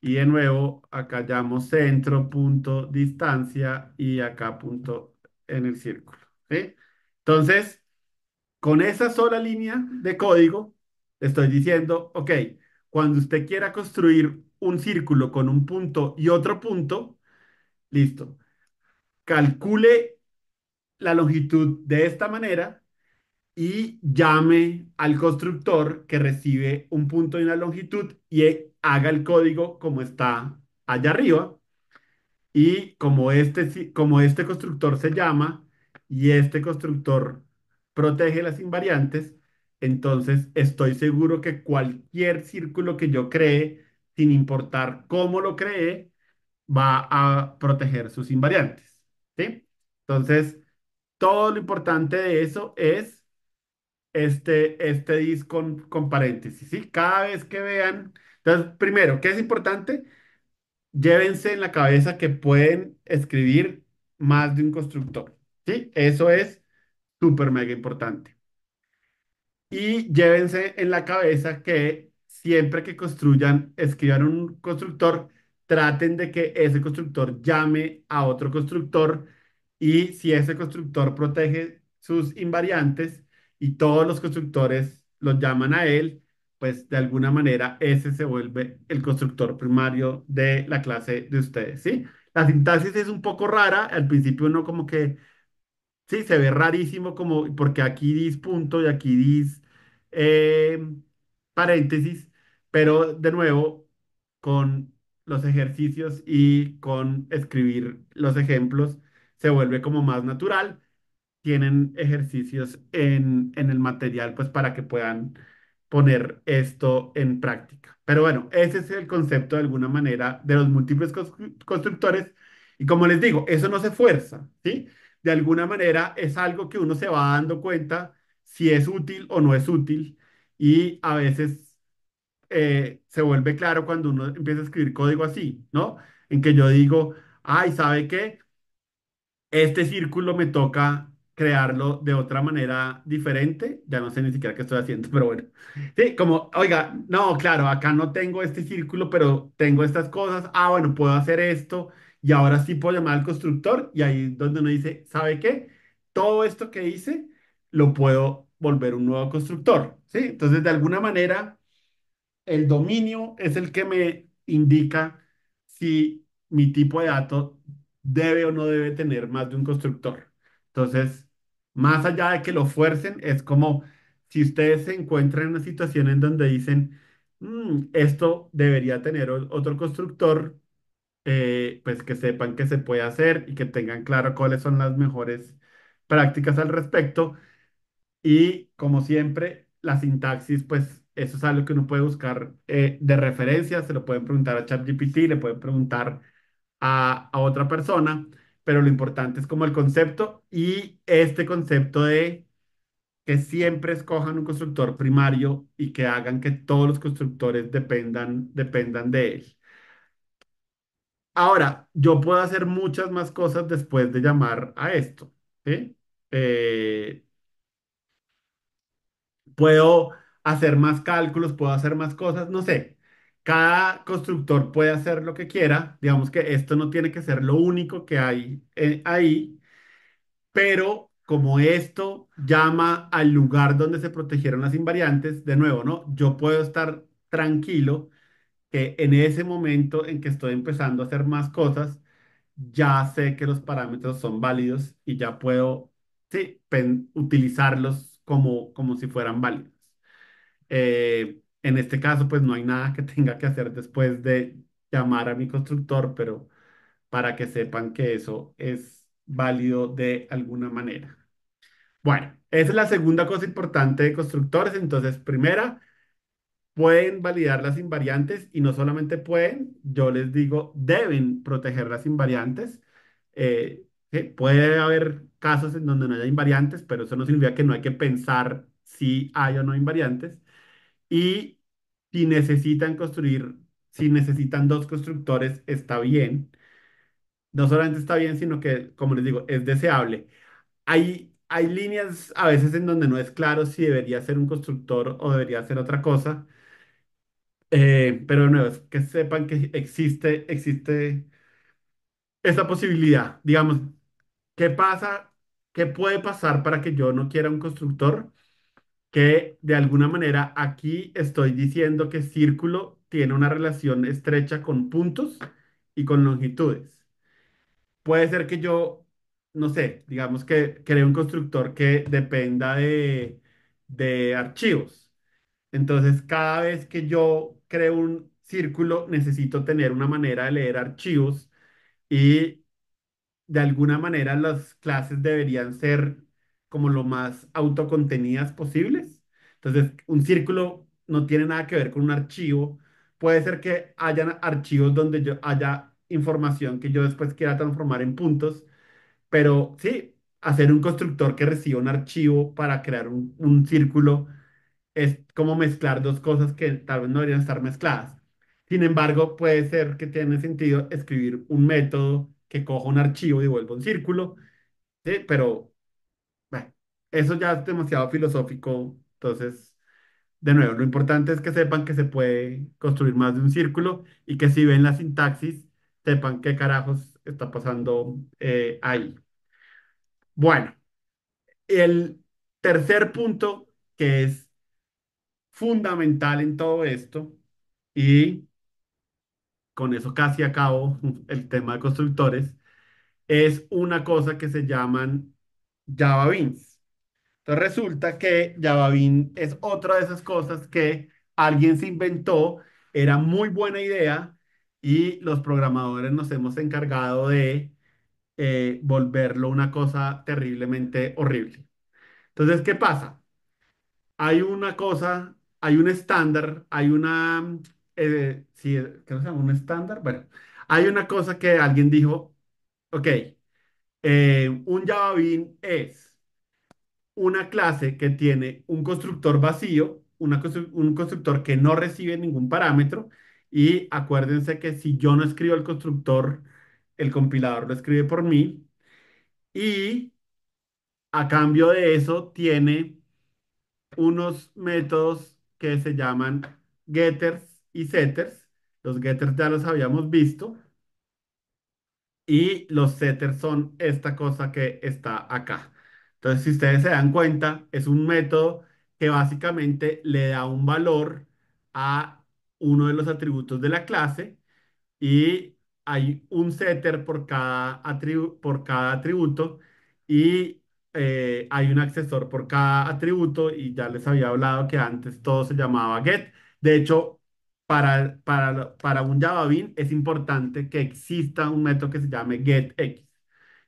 Y de nuevo, acá llamo centro, punto, distancia y acá punto en el círculo. Entonces, con esa sola línea de código, estoy diciendo, ok, cuando usted quiera construir un círculo con un punto y otro punto, listo, calcule la longitud de esta manera y llame al constructor que recibe un punto y una longitud y haga el código como está allá arriba. Y como este, como este constructor se llama y este constructor protege las invariantes, entonces estoy seguro que cualquier círculo que yo cree, sin importar cómo lo cree, va a proteger sus invariantes. Entonces, todo lo importante de eso es este, este con, con paréntesis, ¿sí? Cada vez que vean, entonces, primero, ¿qué es importante? Llévense en la cabeza que pueden escribir más de un constructor, ¿sí? Eso es súper mega importante. Y llévense en la cabeza que siempre que construyan, escriban un constructor, traten de que ese constructor llame a otro constructor y si ese constructor protege sus invariantes, y todos los constructores los llaman a él, pues de alguna manera ese se vuelve el constructor primario de la clase de ustedes, ¿sí? La sintaxis es un poco rara, al principio uno como que, sí, se ve rarísimo como porque aquí dis punto y aquí dice eh, paréntesis, pero de nuevo, con los ejercicios y con escribir los ejemplos, se vuelve como más natural tienen ejercicios en, en el material, pues para que puedan poner esto en práctica. Pero bueno, ese es el concepto de alguna manera de los múltiples constructores. Y como les digo, eso no se fuerza, ¿sí? De alguna manera es algo que uno se va dando cuenta si es útil o no es útil. Y a veces eh, se vuelve claro cuando uno empieza a escribir código así, ¿no? En que yo digo, ay, ¿sabe qué? Este círculo me toca crearlo de otra manera diferente. Ya no sé ni siquiera qué estoy haciendo, pero bueno. Sí, como, oiga, no, claro, acá no tengo este círculo, pero tengo estas cosas. Ah, bueno, puedo hacer esto y ahora sí puedo llamar al constructor y ahí es donde uno dice, ¿sabe qué? Todo esto que hice lo puedo volver un nuevo constructor, ¿sí? Entonces, de alguna manera, el dominio es el que me indica si mi tipo de dato debe o no debe tener más de un constructor. Entonces, más allá de que lo fuercen, es como si ustedes se encuentran en una situación en donde dicen, mm, esto debería tener otro constructor, eh, pues que sepan que se puede hacer y que tengan claro cuáles son las mejores prácticas al respecto. Y como siempre, la sintaxis, pues eso es algo que uno puede buscar eh, de referencia, se lo pueden preguntar a ChatGPT, le pueden preguntar a otra persona pero lo importante es como el concepto y este concepto de que siempre escojan un constructor primario y que hagan que todos los constructores dependan, dependan de él. Ahora, yo puedo hacer muchas más cosas después de llamar a esto. Eh, puedo hacer más cálculos, puedo hacer más cosas, no sé, cada constructor puede hacer lo que quiera, digamos que esto no tiene que ser lo único que hay eh, ahí, pero como esto llama al lugar donde se protegieron las invariantes, de nuevo, ¿no? Yo puedo estar tranquilo que en ese momento en que estoy empezando a hacer más cosas, ya sé que los parámetros son válidos y ya puedo, sí, utilizarlos como, como si fueran válidos. Eh, en este caso, pues no hay nada que tenga que hacer después de llamar a mi constructor, pero para que sepan que eso es válido de alguna manera. Bueno, esa es la segunda cosa importante de constructores. Entonces, primera, pueden validar las invariantes y no solamente pueden, yo les digo, deben proteger las invariantes. Eh, puede haber casos en donde no haya invariantes, pero eso no significa que no hay que pensar si hay o no invariantes. Y si necesitan construir, si necesitan dos constructores, está bien. No solamente está bien, sino que, como les digo, es deseable. Hay, hay líneas a veces en donde no es claro si debería ser un constructor o debería ser otra cosa. Eh, pero de es que sepan que existe, existe esa posibilidad. Digamos, ¿qué pasa? ¿Qué puede pasar para que yo no quiera un constructor? que de alguna manera aquí estoy diciendo que círculo tiene una relación estrecha con puntos y con longitudes. Puede ser que yo, no sé, digamos que cree un constructor que dependa de, de archivos. Entonces, cada vez que yo creo un círculo, necesito tener una manera de leer archivos y de alguna manera las clases deberían ser como lo más autocontenidas posibles. Entonces, un círculo no tiene nada que ver con un archivo. Puede ser que haya archivos donde yo haya información que yo después quiera transformar en puntos, pero sí, hacer un constructor que reciba un archivo para crear un, círculo es como mezclar dos cosas que tal vez no deberían estar mezcladas. Sin embargo, puede ser que tenga sentido escribir un método que coja un archivo y vuelva un círculo, pero eso ya es demasiado filosófico. Entonces, de nuevo, lo importante es que sepan que se puede construir más de un círculo y que si ven la sintaxis, sepan qué carajos está pasando eh, ahí. Bueno, el tercer punto que es fundamental en todo esto y con eso casi acabo el tema de constructores, es una cosa que se llaman Java Beans. Entonces resulta que Bean es otra de esas cosas que alguien se inventó, era muy buena idea y los programadores nos hemos encargado de eh, volverlo una cosa terriblemente horrible. Entonces, ¿qué pasa? Hay una cosa, hay un estándar, hay una, eh, ¿qué se llama? Un estándar, bueno, hay una cosa que alguien dijo, ok, eh, un Java Bean es una clase que tiene un constructor vacío, un constructor que no recibe ningún parámetro, y acuérdense que si yo no escribo el constructor, el compilador lo escribe por mí, y a cambio de eso tiene unos métodos que se llaman getters y setters. Los getters ya los habíamos visto. Y los setters son esta cosa que está acá. Entonces, si ustedes se dan cuenta, es un método que básicamente le da un valor a uno de los atributos de la clase y hay un setter por cada, por cada atributo y eh, hay un accesor por cada atributo y ya les había hablado que antes todo se llamaba get. De hecho, para, para, para un Java Bean es importante que exista un método que se llame getX.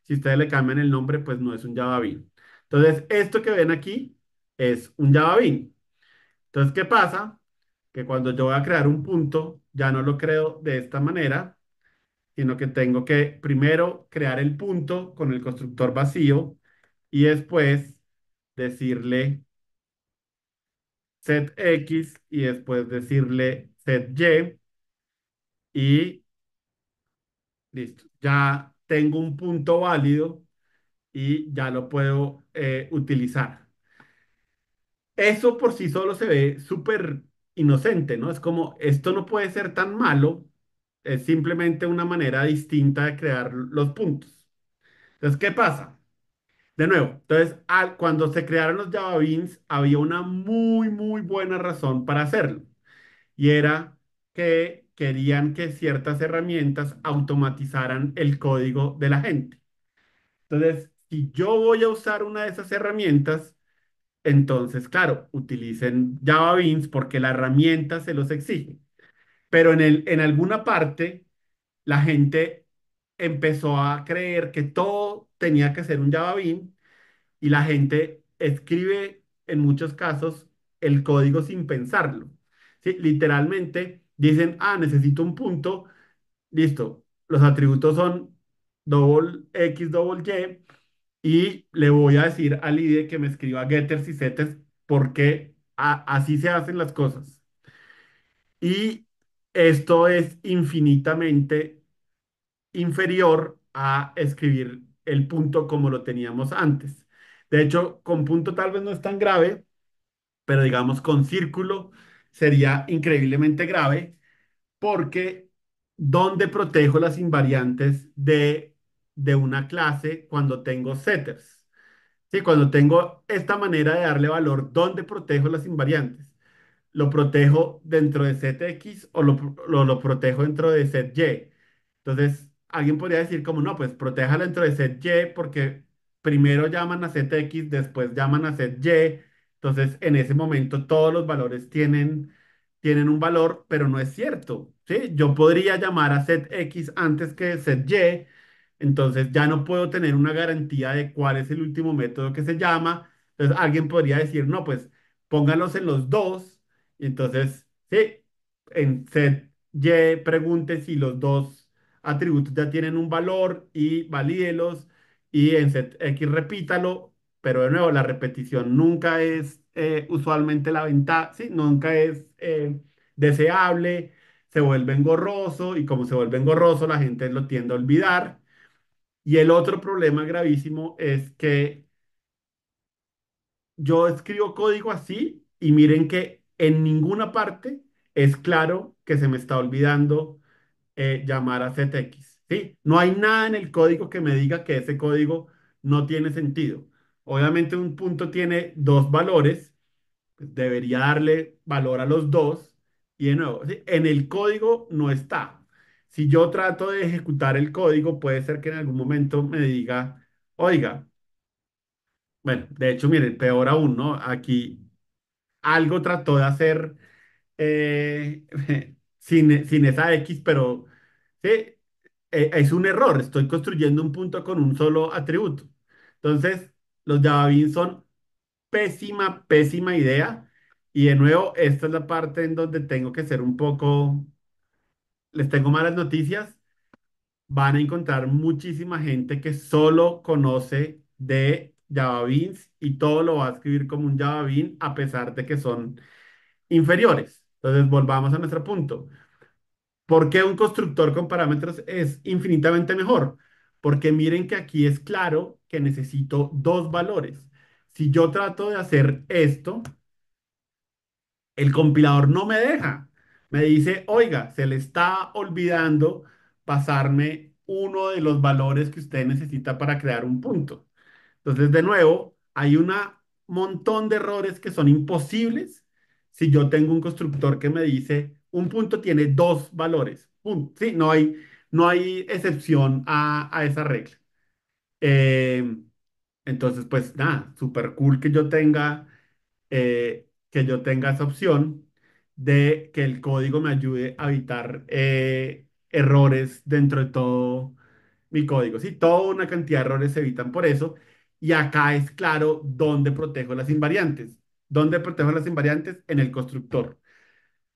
Si ustedes le cambian el nombre, pues no es un Java Bean. Entonces, esto que ven aquí es un Java bin. Entonces, ¿qué pasa? Que cuando yo voy a crear un punto, ya no lo creo de esta manera, sino que tengo que primero crear el punto con el constructor vacío y después decirle set X y después decirle set Y y listo. Ya tengo un punto válido y ya lo puedo eh, utilizar. Eso por sí solo se ve súper inocente, ¿no? Es como, esto no puede ser tan malo, es simplemente una manera distinta de crear los puntos. Entonces, ¿qué pasa? De nuevo, entonces, cuando se crearon los Java Beans, había una muy, muy buena razón para hacerlo. Y era que querían que ciertas herramientas automatizaran el código de la gente. Entonces, si yo voy a usar una de esas herramientas, entonces, claro, utilicen Java Beans porque la herramienta se los exige. Pero en, el, en alguna parte, la gente empezó a creer que todo tenía que ser un Java Bean y la gente escribe en muchos casos el código sin pensarlo. ¿sí? Literalmente dicen, ah, necesito un punto, listo, los atributos son double X, double Y, y le voy a decir al IDE que me escriba getters y setters porque así se hacen las cosas. Y esto es infinitamente inferior a escribir el punto como lo teníamos antes. De hecho, con punto tal vez no es tan grave, pero digamos con círculo sería increíblemente grave porque ¿dónde protejo las invariantes de de una clase cuando tengo setters. ¿sí? Cuando tengo esta manera de darle valor, ¿dónde protejo las invariantes? ¿Lo protejo dentro de setx o lo, protejo dentro de sety? Entonces, alguien podría decir como, no, pues proteja dentro de sety porque primero llaman a setx, después llaman a sety. Entonces, en ese momento todos los valores tienen, tienen un valor, pero no es cierto. ¿sí? Yo podría llamar a setx antes que sety, entonces ya no puedo tener una garantía de cuál es el último método que se llama. Entonces alguien podría decir, no, pues póngalos en los dos. Y entonces, sí, en set Y pregunte si los dos atributos ya tienen un valor y valídelos. Y en set X repítalo. Pero de nuevo, la repetición nunca es eh, usualmente la ventaja, sí, nunca es eh, deseable. Se vuelve engorroso y como se vuelve engorroso, la gente lo tiende a olvidar. Y el otro problema gravísimo es que yo escribo código así y miren que en ninguna parte es claro que se me está olvidando eh, llamar a ZX. ¿sí? No hay nada en el código que me diga que ese código no tiene sentido. Obviamente un punto tiene dos valores, pues, debería darle valor a los dos. Y de nuevo, en el código no está, si yo trato de ejecutar el código, puede ser que en algún momento me diga, oiga, bueno, de hecho, miren, peor aún, ¿no? Aquí algo trató de hacer eh, sin, sin esa X, pero eh, es un error, estoy construyendo un punto con un solo atributo. Entonces, los JavaBeans son pésima, pésima idea. Y de nuevo, esta es la parte en donde tengo que ser un poco les tengo malas noticias, van a encontrar muchísima gente que solo conoce de Java Beans y todo lo va a escribir como un Java Bean a pesar de que son inferiores. Entonces, volvamos a nuestro punto. ¿Por qué un constructor con parámetros es infinitamente mejor? Porque miren que aquí es claro que necesito dos valores. Si yo trato de hacer esto, el compilador no me deja. Me dice, oiga, se le está olvidando pasarme uno de los valores que usted necesita para crear un punto. Entonces, de nuevo, hay un montón de errores que son imposibles si yo tengo un constructor que me dice, un punto tiene dos valores. Sí, no hay, no hay excepción a, esa regla. Eh, entonces, pues nada, súper cool que yo tenga, eh, que yo tenga esa opción de que el código me ayude a evitar eh, errores dentro de todo mi código. Sí, toda una cantidad de errores se evitan por eso. Y acá es claro dónde protejo las invariantes. ¿Dónde protejo las invariantes? En el constructor.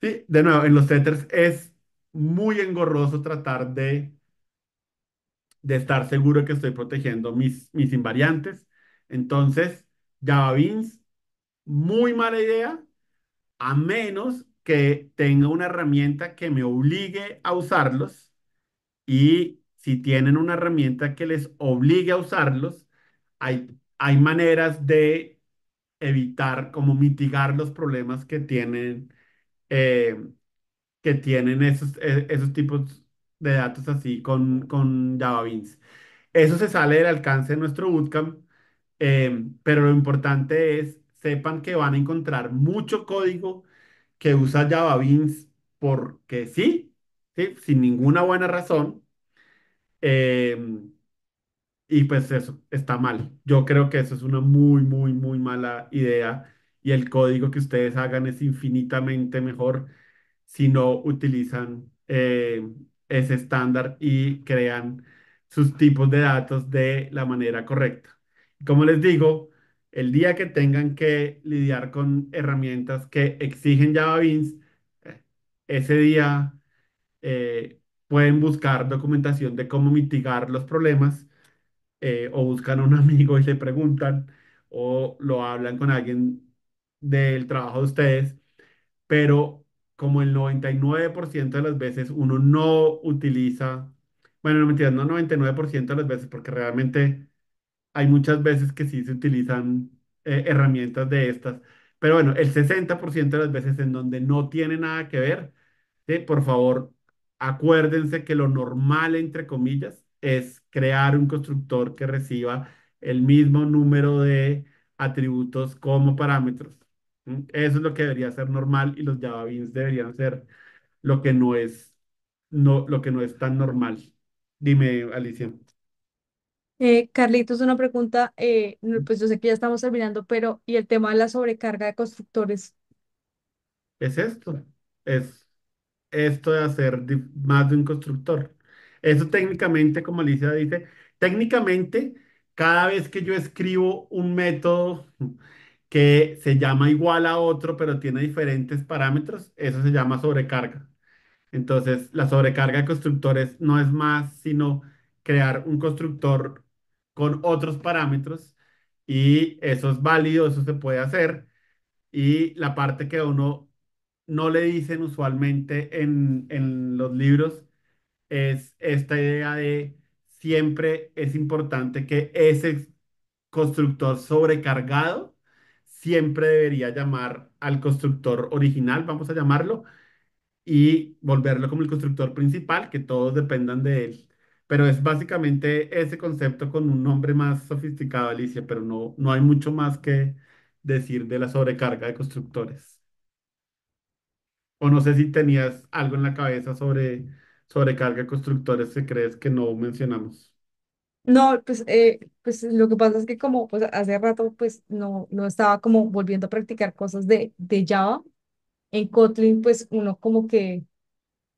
¿Sí? De nuevo, en los setters es muy engorroso tratar de, de estar seguro que estoy protegiendo mis, mis invariantes. Entonces, JavaBeans, muy mala idea, a menos que tenga una herramienta que me obligue a usarlos y si tienen una herramienta que les obligue a usarlos, hay, hay maneras de evitar, como mitigar los problemas que tienen, eh, que tienen esos, e, esos tipos de datos así con, con Java Beans. Eso se sale del alcance de nuestro bootcamp, eh, pero lo importante es, sepan que van a encontrar mucho código que usa Java Beans porque sí, sí, sin ninguna buena razón. Em, y pues eso, está mal. Yo creo que eso es una muy, muy, muy mala idea. Y el código que ustedes hagan es infinitamente mejor si no utilizan em, ese estándar y crean sus tipos de datos de la manera correcta. Como les digo, el día que tengan que lidiar con herramientas que exigen Java Beans, eh, ese día eh, pueden buscar documentación de cómo mitigar los problemas eh, o buscan a un amigo y le preguntan o lo hablan con alguien del trabajo de ustedes, pero como el 99% de las veces uno no utiliza, bueno, no mentiras, no 99% de las veces porque realmente hay muchas veces que sí se utilizan eh, herramientas de estas, pero bueno, el 60% de las veces en donde no tiene nada que ver, por favor, acuérdense que lo normal, entre comillas, es crear un constructor que reciba el mismo número de atributos como parámetros. Eso es lo que debería ser normal y los Java Beans deberían ser lo que no es, no, lo que no es tan normal. Dime, Alicia. Eh, Carlitos, una pregunta, eh, pues yo sé que ya estamos terminando, pero ¿y el tema de la sobrecarga de constructores? Es esto, es esto de hacer más de un constructor. Eso técnicamente, como Alicia dice, técnicamente, cada vez que yo escribo un método que se llama igual a otro, pero tiene diferentes parámetros, eso se llama sobrecarga. Entonces, la sobrecarga de constructores no es más sino crear un constructor con otros parámetros y eso es válido, eso se puede hacer. Y la parte que a uno no le dicen usualmente en, en los libros es esta idea de siempre es importante que ese constructor sobrecargado siempre debería llamar al constructor original, vamos a llamarlo, y volverlo como el constructor principal, que todos dependan de él. Pero es básicamente ese concepto con un nombre más sofisticado, Alicia, pero no, no hay mucho más que decir de la sobrecarga de constructores. O no sé si tenías algo en la cabeza sobre sobrecarga de constructores que crees que no mencionamos. No, pues, eh, pues lo que pasa es que como pues, hace rato pues no, no estaba como volviendo a practicar cosas de, de Java, en Kotlin pues uno como que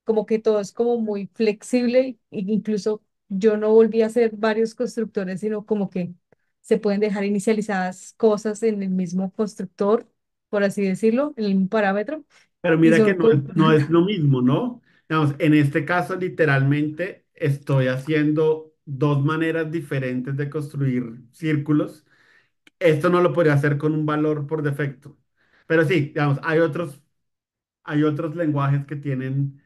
como que todo es como muy flexible, e incluso yo no volví a hacer varios constructores, sino como que se pueden dejar inicializadas cosas en el mismo constructor, por así decirlo, en el parámetro. Pero mira que no, no es lo mismo, ¿no? Digamos, en este caso, literalmente, estoy haciendo dos maneras diferentes de construir círculos. Esto no lo podría hacer con un valor por defecto. Pero sí, digamos, hay otros, hay otros lenguajes que tienen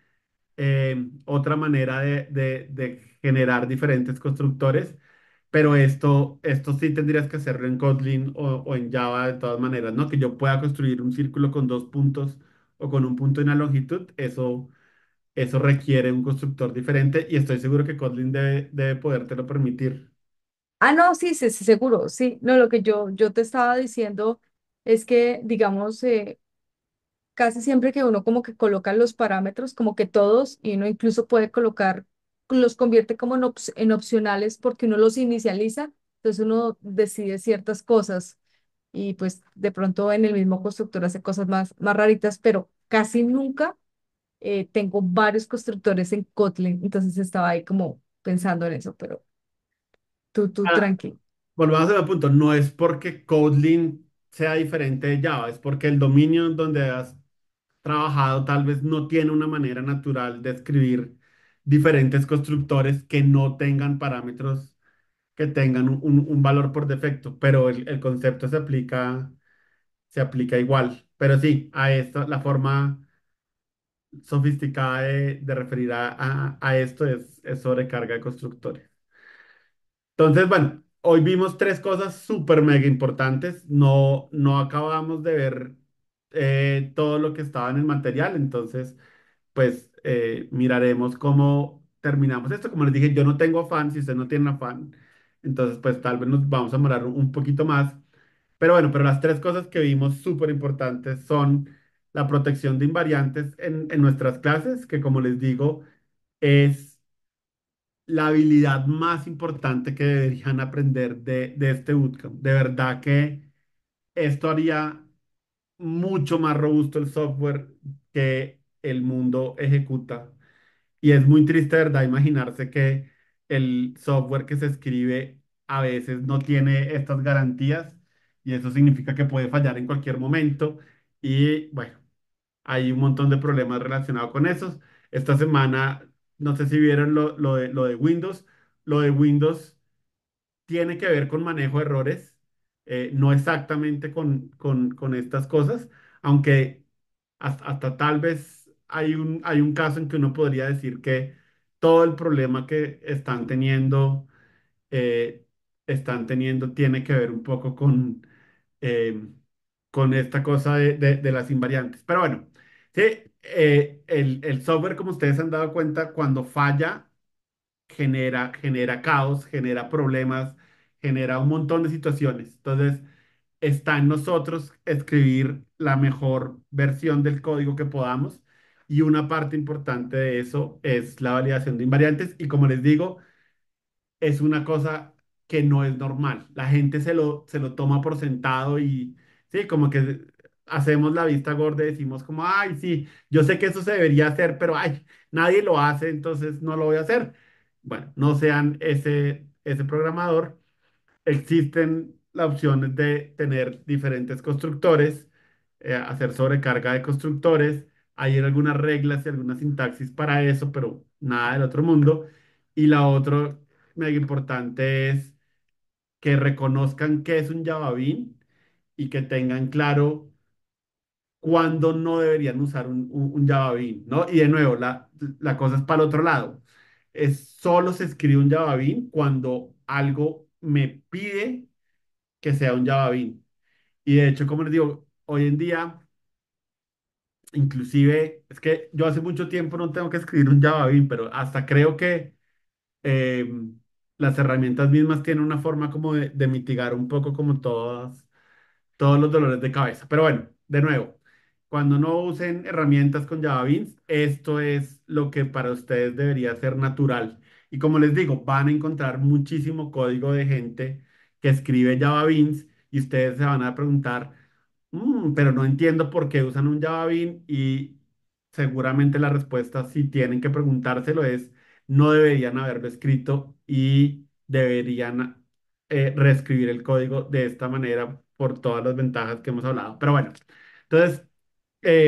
eh, otra manera de, generar diferentes constructores, pero esto, esto sí tendrías que hacerlo en Kotlin o, en Java de todas maneras, ¿no? Que yo pueda construir un círculo con dos puntos o con un punto en la longitud, eso, eso requiere un constructor diferente y estoy seguro que Kotlin debe, podértelo permitir. Ah, no, sí, sí, sí, seguro, sí. No, lo que yo, yo te estaba diciendo es que, digamos, eh, casi siempre que uno como que coloca los parámetros, como que todos, y uno incluso puede colocar, los convierte como en, en opcionales porque uno los inicializa, entonces uno decide ciertas cosas y pues de pronto en el mismo constructor hace cosas más, más raritas, pero casi nunca eh, tengo varios constructores en Kotlin, entonces estaba ahí como pensando en eso, pero tú, tú, ah, tranqui. Volvamos al punto, no es porque Kotlin sea diferente de Java, es porque el dominio donde has trabajado tal vez no tiene una manera natural de escribir diferentes constructores que no tengan parámetros que tengan un, un, valor por defecto, pero el, el, concepto se aplica, se aplica igual. Pero sí, a esto, la forma sofisticada de, referir a, a, esto es, sobrecarga de constructores. Entonces, bueno, hoy vimos tres cosas súper mega importantes. No, no acabamos de ver eh, todo lo que estaba en el material. Entonces, pues eh, miraremos cómo terminamos esto. Como les dije, yo no tengo afán, si usted no tiene afán, entonces pues tal vez nos vamos a morar un poquito más. Pero bueno, pero las tres cosas que vimos súper importantes son la protección de invariantes en, nuestras clases, que como les digo, es la habilidad más importante que deberían aprender de, de este bootcamp. De verdad que esto haría mucho más robusto el software que el mundo ejecuta. Y es muy triste, ¿verdad? Imaginarse que el software que se escribe a veces no tiene estas garantías y eso significa que puede fallar en cualquier momento. Y bueno, hay un montón de problemas relacionados con esos. Esta semana, no sé si vieron lo, lo de, lo de Windows. Lo de Windows tiene que ver con manejo de errores eh, no exactamente con, estas cosas, aunque hasta, tal vez hay un, hay un caso en que uno podría decir que todo el problema que están teniendo, eh, están teniendo tiene que ver un poco con, eh, con esta cosa de, las invariantes. Pero bueno, sí, el, el, software, como ustedes han dado cuenta, cuando falla, genera, genera caos, genera problemas, genera un montón de situaciones. Entonces, está en nosotros escribir la mejor versión del código que podamos y una parte importante de eso es la validación de invariantes y como les digo, es una cosa que no es normal. La gente se lo, se lo toma por sentado y sí, como que hacemos la vista gorda y decimos como, ay, sí, yo sé que eso se debería hacer, pero ay, nadie lo hace, entonces no lo voy a hacer. Bueno, no sean ese, ese programador existen las opciones de tener diferentes constructores, eh, hacer sobrecarga de constructores. Hay algunas reglas y algunas sintaxis para eso, pero nada del otro mundo. Y la otra mega importante es que reconozcan qué es un Java Bean y que tengan claro cuándo no deberían usar un, Java Bean, ¿no? Y de nuevo, la, la cosa es para el otro lado. Es solo se escribe un Java Bean cuando algo me pide que sea un Java Bean. Y de hecho, como les digo, hoy en día, inclusive, es que yo hace mucho tiempo no tengo que escribir un Java Bean, pero hasta creo que em, las herramientas mismas tienen una forma como de, mitigar un poco como todos todos los dolores de cabeza. Pero bueno, de nuevo, cuando no usen herramientas con Java Beans, esto es lo que para ustedes debería ser natural. Y como les digo, van a encontrar muchísimo código de gente que escribe Java Beans y ustedes se van a preguntar, mm, pero no entiendo por qué usan un Java Bean y seguramente la respuesta, si tienen que preguntárselo, es no deberían haberlo escrito y deberían eh, reescribir el código de esta manera por todas las ventajas que hemos hablado. Pero bueno, entonces...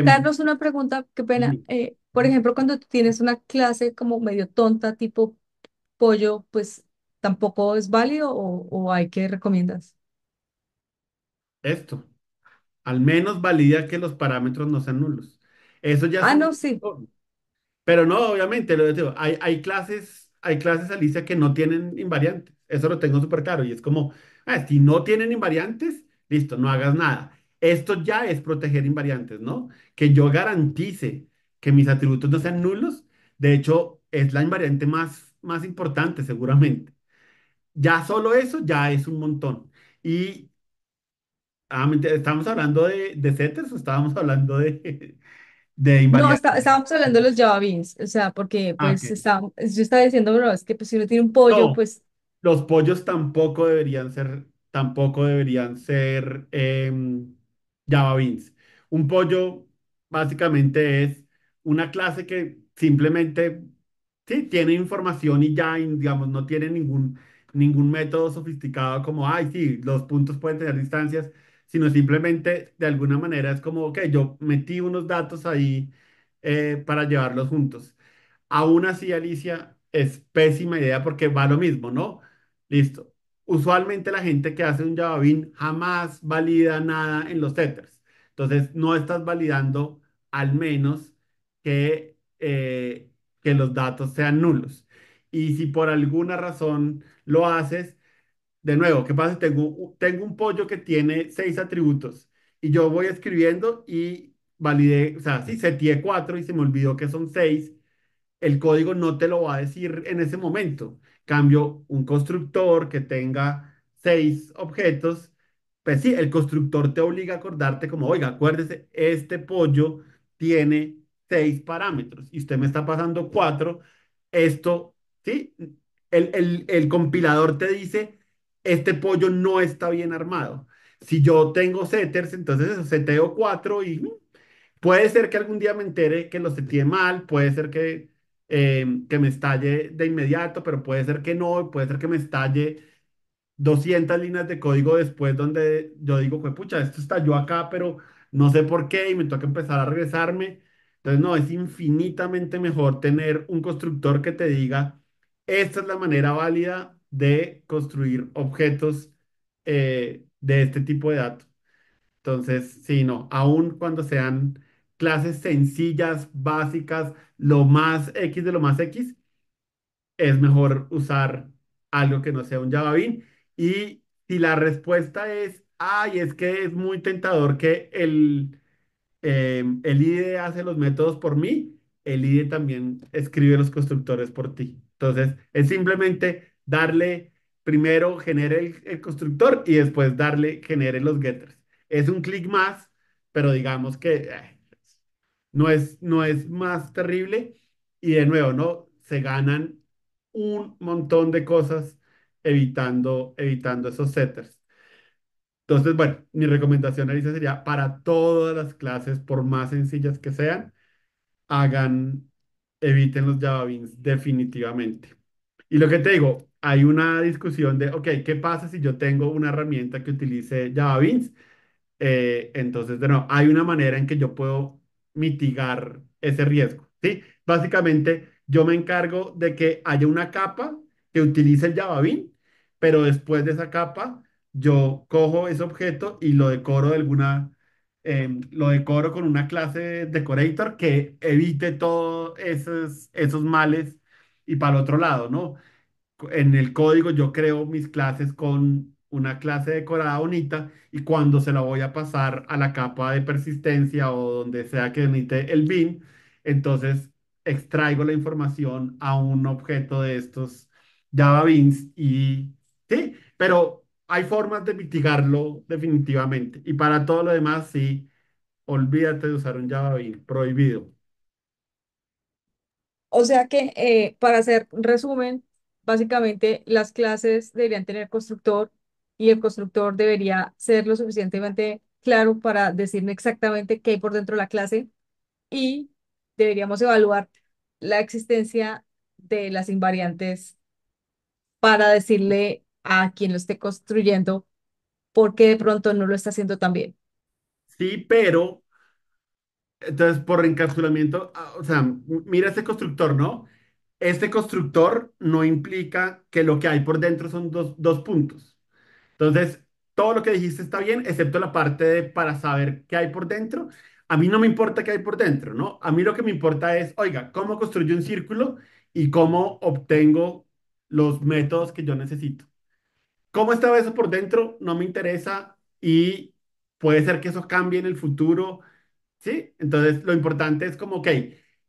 Darnos em, una pregunta, qué pena. Eh, por ejemplo, cuando tienes una clase como medio tonta, tipo pollo, pues tampoco es válido o, hay que recomiendas? Esto, al menos valida que los parámetros no sean nulos. Eso ya Ah, no, sí. Pero no, obviamente, lo digo, hay, clases, hay clases, Alicia, que no tienen invariantes. Eso lo tengo súper claro. Y es como, ah, si no tienen invariantes, listo, no hagas nada. Esto ya es proteger invariantes, ¿no? Que yo garantice que mis atributos no sean nulos. De hecho, es la invariante más más importante, seguramente. Ya solo eso ya es un montón. Y ah, ¿estamos hablando de, de setters o estábamos hablando de, de No, estábamos hablando de los Java o sea, porque ah, pues está- yo estaba diciendo, bro, es que pues, si uno tiene un pollo, pues los pollos tampoco deberían ser, tampoco deberían ser eh, Un pollo básicamente es una clase que simplemente ¿sí? Tiene información y ya, digamos, no tiene ningún, ningún método sofisticado como, ay, sí, los puntos pueden tener distancias, sino simplemente de alguna manera es como, ok, yo metí unos datos ahí eh, para llevarlos juntos. Aún así, Alicia, es pésima idea porque va lo mismo, ¿no? Listo. Usualmente la gente que hace un Java jamás valida nada en los setters. Entonces, no estás validando al menos que eh, que los datos sean nulos. Y si por alguna razón lo haces, de nuevo, ¿qué pasa? Tengo, tengo un pollo que tiene seis atributos y yo voy escribiendo y validé, o sea, si setié cuatro y se me olvidó que son seis. El código no te lo va a decir en ese momento. Cambio un constructor que tenga seis objetos. Pues sí, el constructor te obliga a acordarte como, oiga, acuérdese, este pollo tiene seis parámetros y usted me está pasando cuatro, esto, ¿sí? El, el, compilador te dice, este pollo no está bien armado. Si yo tengo setters, entonces eso, seteo cuatro y mm, puede ser que algún día me entere que lo seteé mal, puede ser que, eh, que me estalle de inmediato, pero puede ser que no, puede ser que me estalle 200 líneas de código después donde yo digo, pues pucha, esto estalló acá, pero no sé por qué y me toca empezar a regresarme. Entonces, no, es infinitamente mejor tener un constructor que te diga, esta es la manera válida de construir objetos eh, de este tipo de datos. Entonces, sí, no, aun cuando sean clases sencillas, básicas, lo más X de lo más X, es mejor usar algo que no sea un Java Bean. Y si la respuesta es, ay, es que es muy tentador que el eh, el IDE hace los métodos por mí, el IDE también escribe los constructores por ti. Entonces, es simplemente darle, primero genere el, constructor y después darle, genere los getters. Es un clic más, pero digamos que no, es, no es más terrible. Y de nuevo, ¿no? Se ganan un montón de cosas evitando, evitando esos setters. Entonces, bueno, mi recomendación, Alicia sería para todas las clases, por más sencillas que sean, hagan, eviten los Java Beans definitivamente. Y lo que te digo, hay una discusión de, ok, ¿qué pasa si yo tengo una herramienta que utilice Java Beans? Eh, entonces, de nuevo, hay una manera en que yo puedo mitigar ese riesgo, ¿sí? Básicamente, yo me encargo de que haya una capa que utilice el Java Bean, pero después de esa capa yo cojo ese objeto y lo decoro de alguna, em, lo decoro con una clase decorator que evite todos esos, esos males y para el otro lado, ¿no? En el código yo creo mis clases con una clase decorada bonita y cuando se la voy a pasar a la capa de persistencia o donde sea que emite el bin, entonces extraigo la información a un objeto de estos Java beans y sí, pero hay formas de mitigarlo definitivamente. Y para todo lo demás, sí, olvídate de usar un Java prohibido. O sea que, eh, para hacer resumen, básicamente las clases deberían tener constructor y el constructor debería ser lo suficientemente claro para decirme exactamente qué hay por dentro de la clase y deberíamos evaluar la existencia de las invariantes para decirle a quien lo esté construyendo, porque de pronto no lo está haciendo tan bien. Sí, pero entonces por encapsulamiento, ah, o sea, mira este constructor, ¿no? Este constructor no implica que lo que hay por dentro son dos, dos puntos. Entonces, todo lo que dijiste está bien, excepto la parte de para saber qué hay por dentro. A mí no me importa qué hay por dentro, ¿no? A mí lo que me importa es, oiga, ¿cómo construyo un círculo y cómo obtengo los métodos que yo necesito? cómo estaba eso por dentro no me interesa y puede ser que eso cambie en el futuro, ¿sí? Entonces, lo importante es como, ok,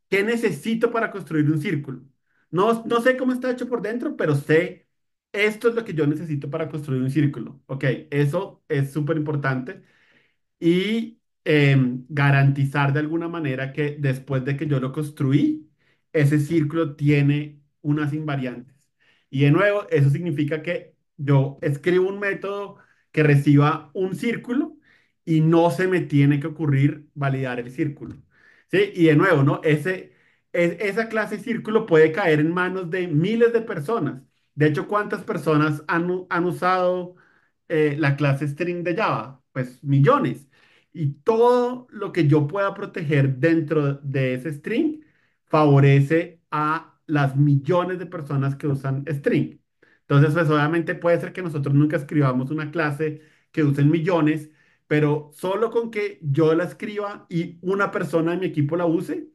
¿qué necesito para construir un círculo? No, no sé cómo está hecho por dentro, pero sé, esto es lo que yo necesito para construir un círculo. Ok, eso es súper importante. Y em, garantizar de alguna manera que después de que yo lo construí, ese círculo tiene unas invariantes. Y de nuevo, eso significa que yo escribo un método que reciba un círculo y no se me tiene que ocurrir validar el círculo. Y de nuevo, ¿no? Ese, esa clase círculo puede caer en manos de miles de personas. De hecho, ¿cuántas personas han, usado eh, la clase string de Java? Pues millones. Y todo lo que yo pueda proteger dentro de ese string favorece a las millones de personas que usan string. Entonces, pues obviamente puede ser que nosotros nunca escribamos una clase que usen millones, pero solo con que yo la escriba y una persona de mi equipo la use,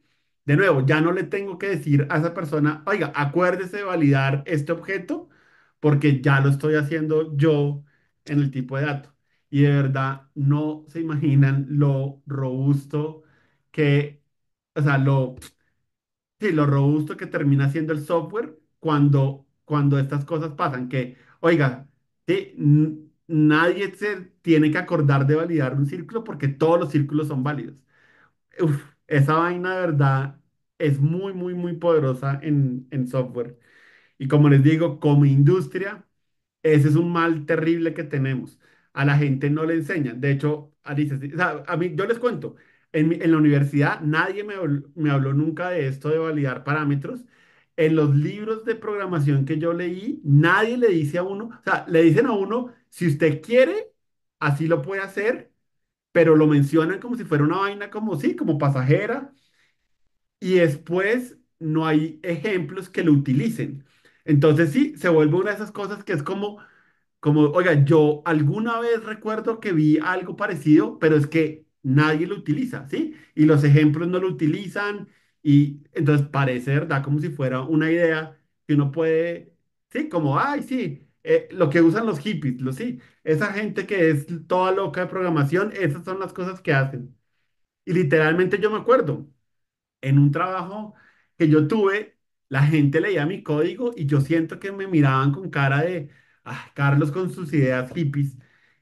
de nuevo, ya no le tengo que decir a esa persona, oiga, acuérdese de validar este objeto, porque ya lo estoy haciendo yo en el tipo de dato. Y de verdad, no se imaginan lo robusto que, o sea, lo, sí, lo robusto que termina siendo el software cuando cuando estas cosas pasan, que, oiga, nadie se tiene que acordar de validar un círculo porque todos los círculos son válidos. Uf, esa vaina de verdad es muy, muy, muy poderosa en, software. Y como les digo, como industria, ese es un mal terrible que tenemos. A la gente no le enseñan. De hecho, a, mí, yo les cuento, en, la universidad nadie me habló nunca de esto de validar parámetros en los libros de programación que yo leí, nadie le dice a uno, o sea, le dicen a uno, si usted quiere, así lo puede hacer, pero lo mencionan como si fuera una vaina como sí, como pasajera, y después no hay ejemplos que lo utilicen. Entonces sí, se vuelve una de esas cosas que es como, como, oiga, yo alguna vez recuerdo que vi algo parecido, pero es que nadie lo utiliza, ¿sí? Y los ejemplos no lo utilizan y entonces parecer da como si fuera una idea que uno puede, sí, como, ay, sí, eh, lo que usan los hippies, lo sí, esa gente que es toda loca de programación, esas son las cosas que hacen. Y literalmente yo me acuerdo, en un trabajo que yo tuve, la gente leía mi código y yo siento que me miraban con cara de, ah, Carlos con sus ideas hippies.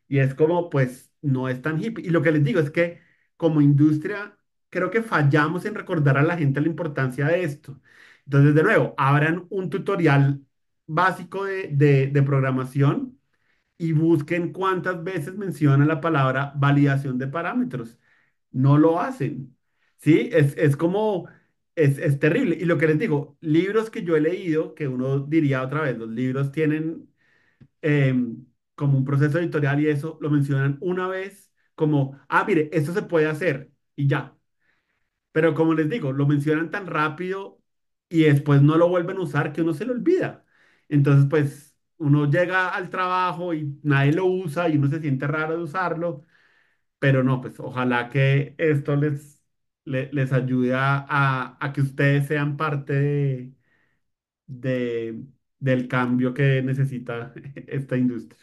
Y es como, pues, no es tan hippie. Y lo que les digo es que como industria creo que fallamos en recordar a la gente la importancia de esto. Entonces, de nuevo, abran un tutorial básico de, de, programación y busquen cuántas veces menciona la palabra validación de parámetros. No lo hacen. ¿Sí? Es, es como, es, es, terrible. Y lo que les digo, libros que yo he leído, que uno diría otra vez, los libros tienen em, como un proceso editorial y eso lo mencionan una vez como, ah, mire, esto se puede hacer y ya, pero como les digo, lo mencionan tan rápido y después no lo vuelven a usar que uno se lo olvida. Entonces, pues uno llega al trabajo y nadie lo usa y uno se siente raro de usarlo. Pero no, pues ojalá que esto les, les, ayude a, que ustedes sean parte de, del cambio que necesita esta industria.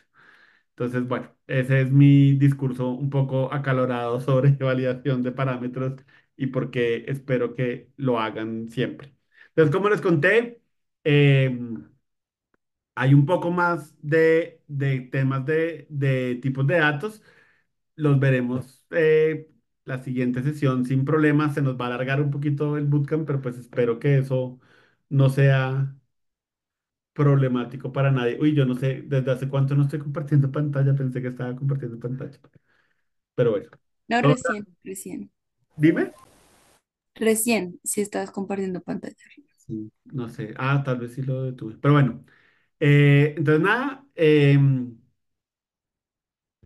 Entonces, bueno, ese es mi discurso un poco acalorado sobre validación de parámetros y porque espero que lo hagan siempre. Entonces, como les conté, em, hay un poco más de, de temas de, de, tipos de datos. Los veremos eh, la siguiente sesión sin problemas. Se nos va a alargar un poquito el bootcamp, pero pues espero que eso no sea problemático para nadie. Uy, yo no sé desde hace cuánto no estoy compartiendo pantalla. Pensé que estaba compartiendo pantalla. Pero bueno. No, recién, recién. Dime. Recién, si estabas compartiendo pantalla. no sé. Ah, tal vez sí lo detuve. Pero bueno. Eh, entonces, nada. Em,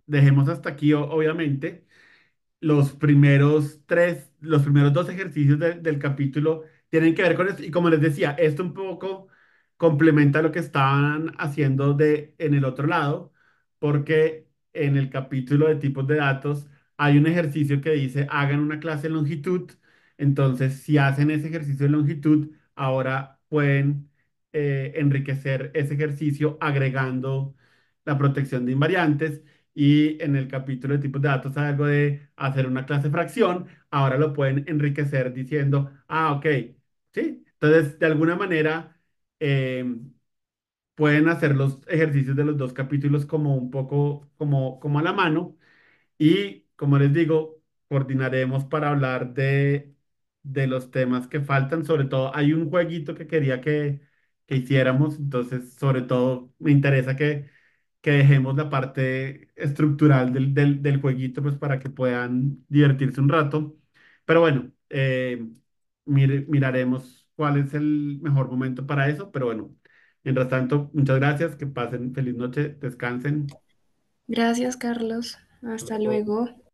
dejemos hasta aquí, obviamente. Los primeros tres, los primeros dos ejercicios del capítulo tienen que ver con esto. Y como les decía, esto un poco complementa lo que estaban haciendo de, en el otro lado, porque en el capítulo de tipos de datos hay un ejercicio que dice hagan una clase de longitud. Entonces, si hacen ese ejercicio de longitud, ahora pueden eh, enriquecer ese ejercicio agregando la protección de invariantes. Y en el capítulo de tipos de datos algo de hacer una clase fracción. Ahora lo pueden enriquecer diciendo, ah, ok, sí. Entonces, de alguna manera, eh, pueden hacer los ejercicios de los dos capítulos como un poco como, como a la mano. Y como les digo, coordinaremos para hablar de, de los temas que faltan. Sobre todo, hay un jueguito que quería que, que hiciéramos, entonces, sobre todo, me interesa que, que dejemos la parte estructural del, del, del jueguito, pues para que puedan divertirse un rato. Pero bueno, eh, miraremos cuál es el mejor momento para eso, pero bueno. Mientras tanto, muchas gracias, que pasen feliz noche, descansen. Gracias, Carlos. Hasta luego.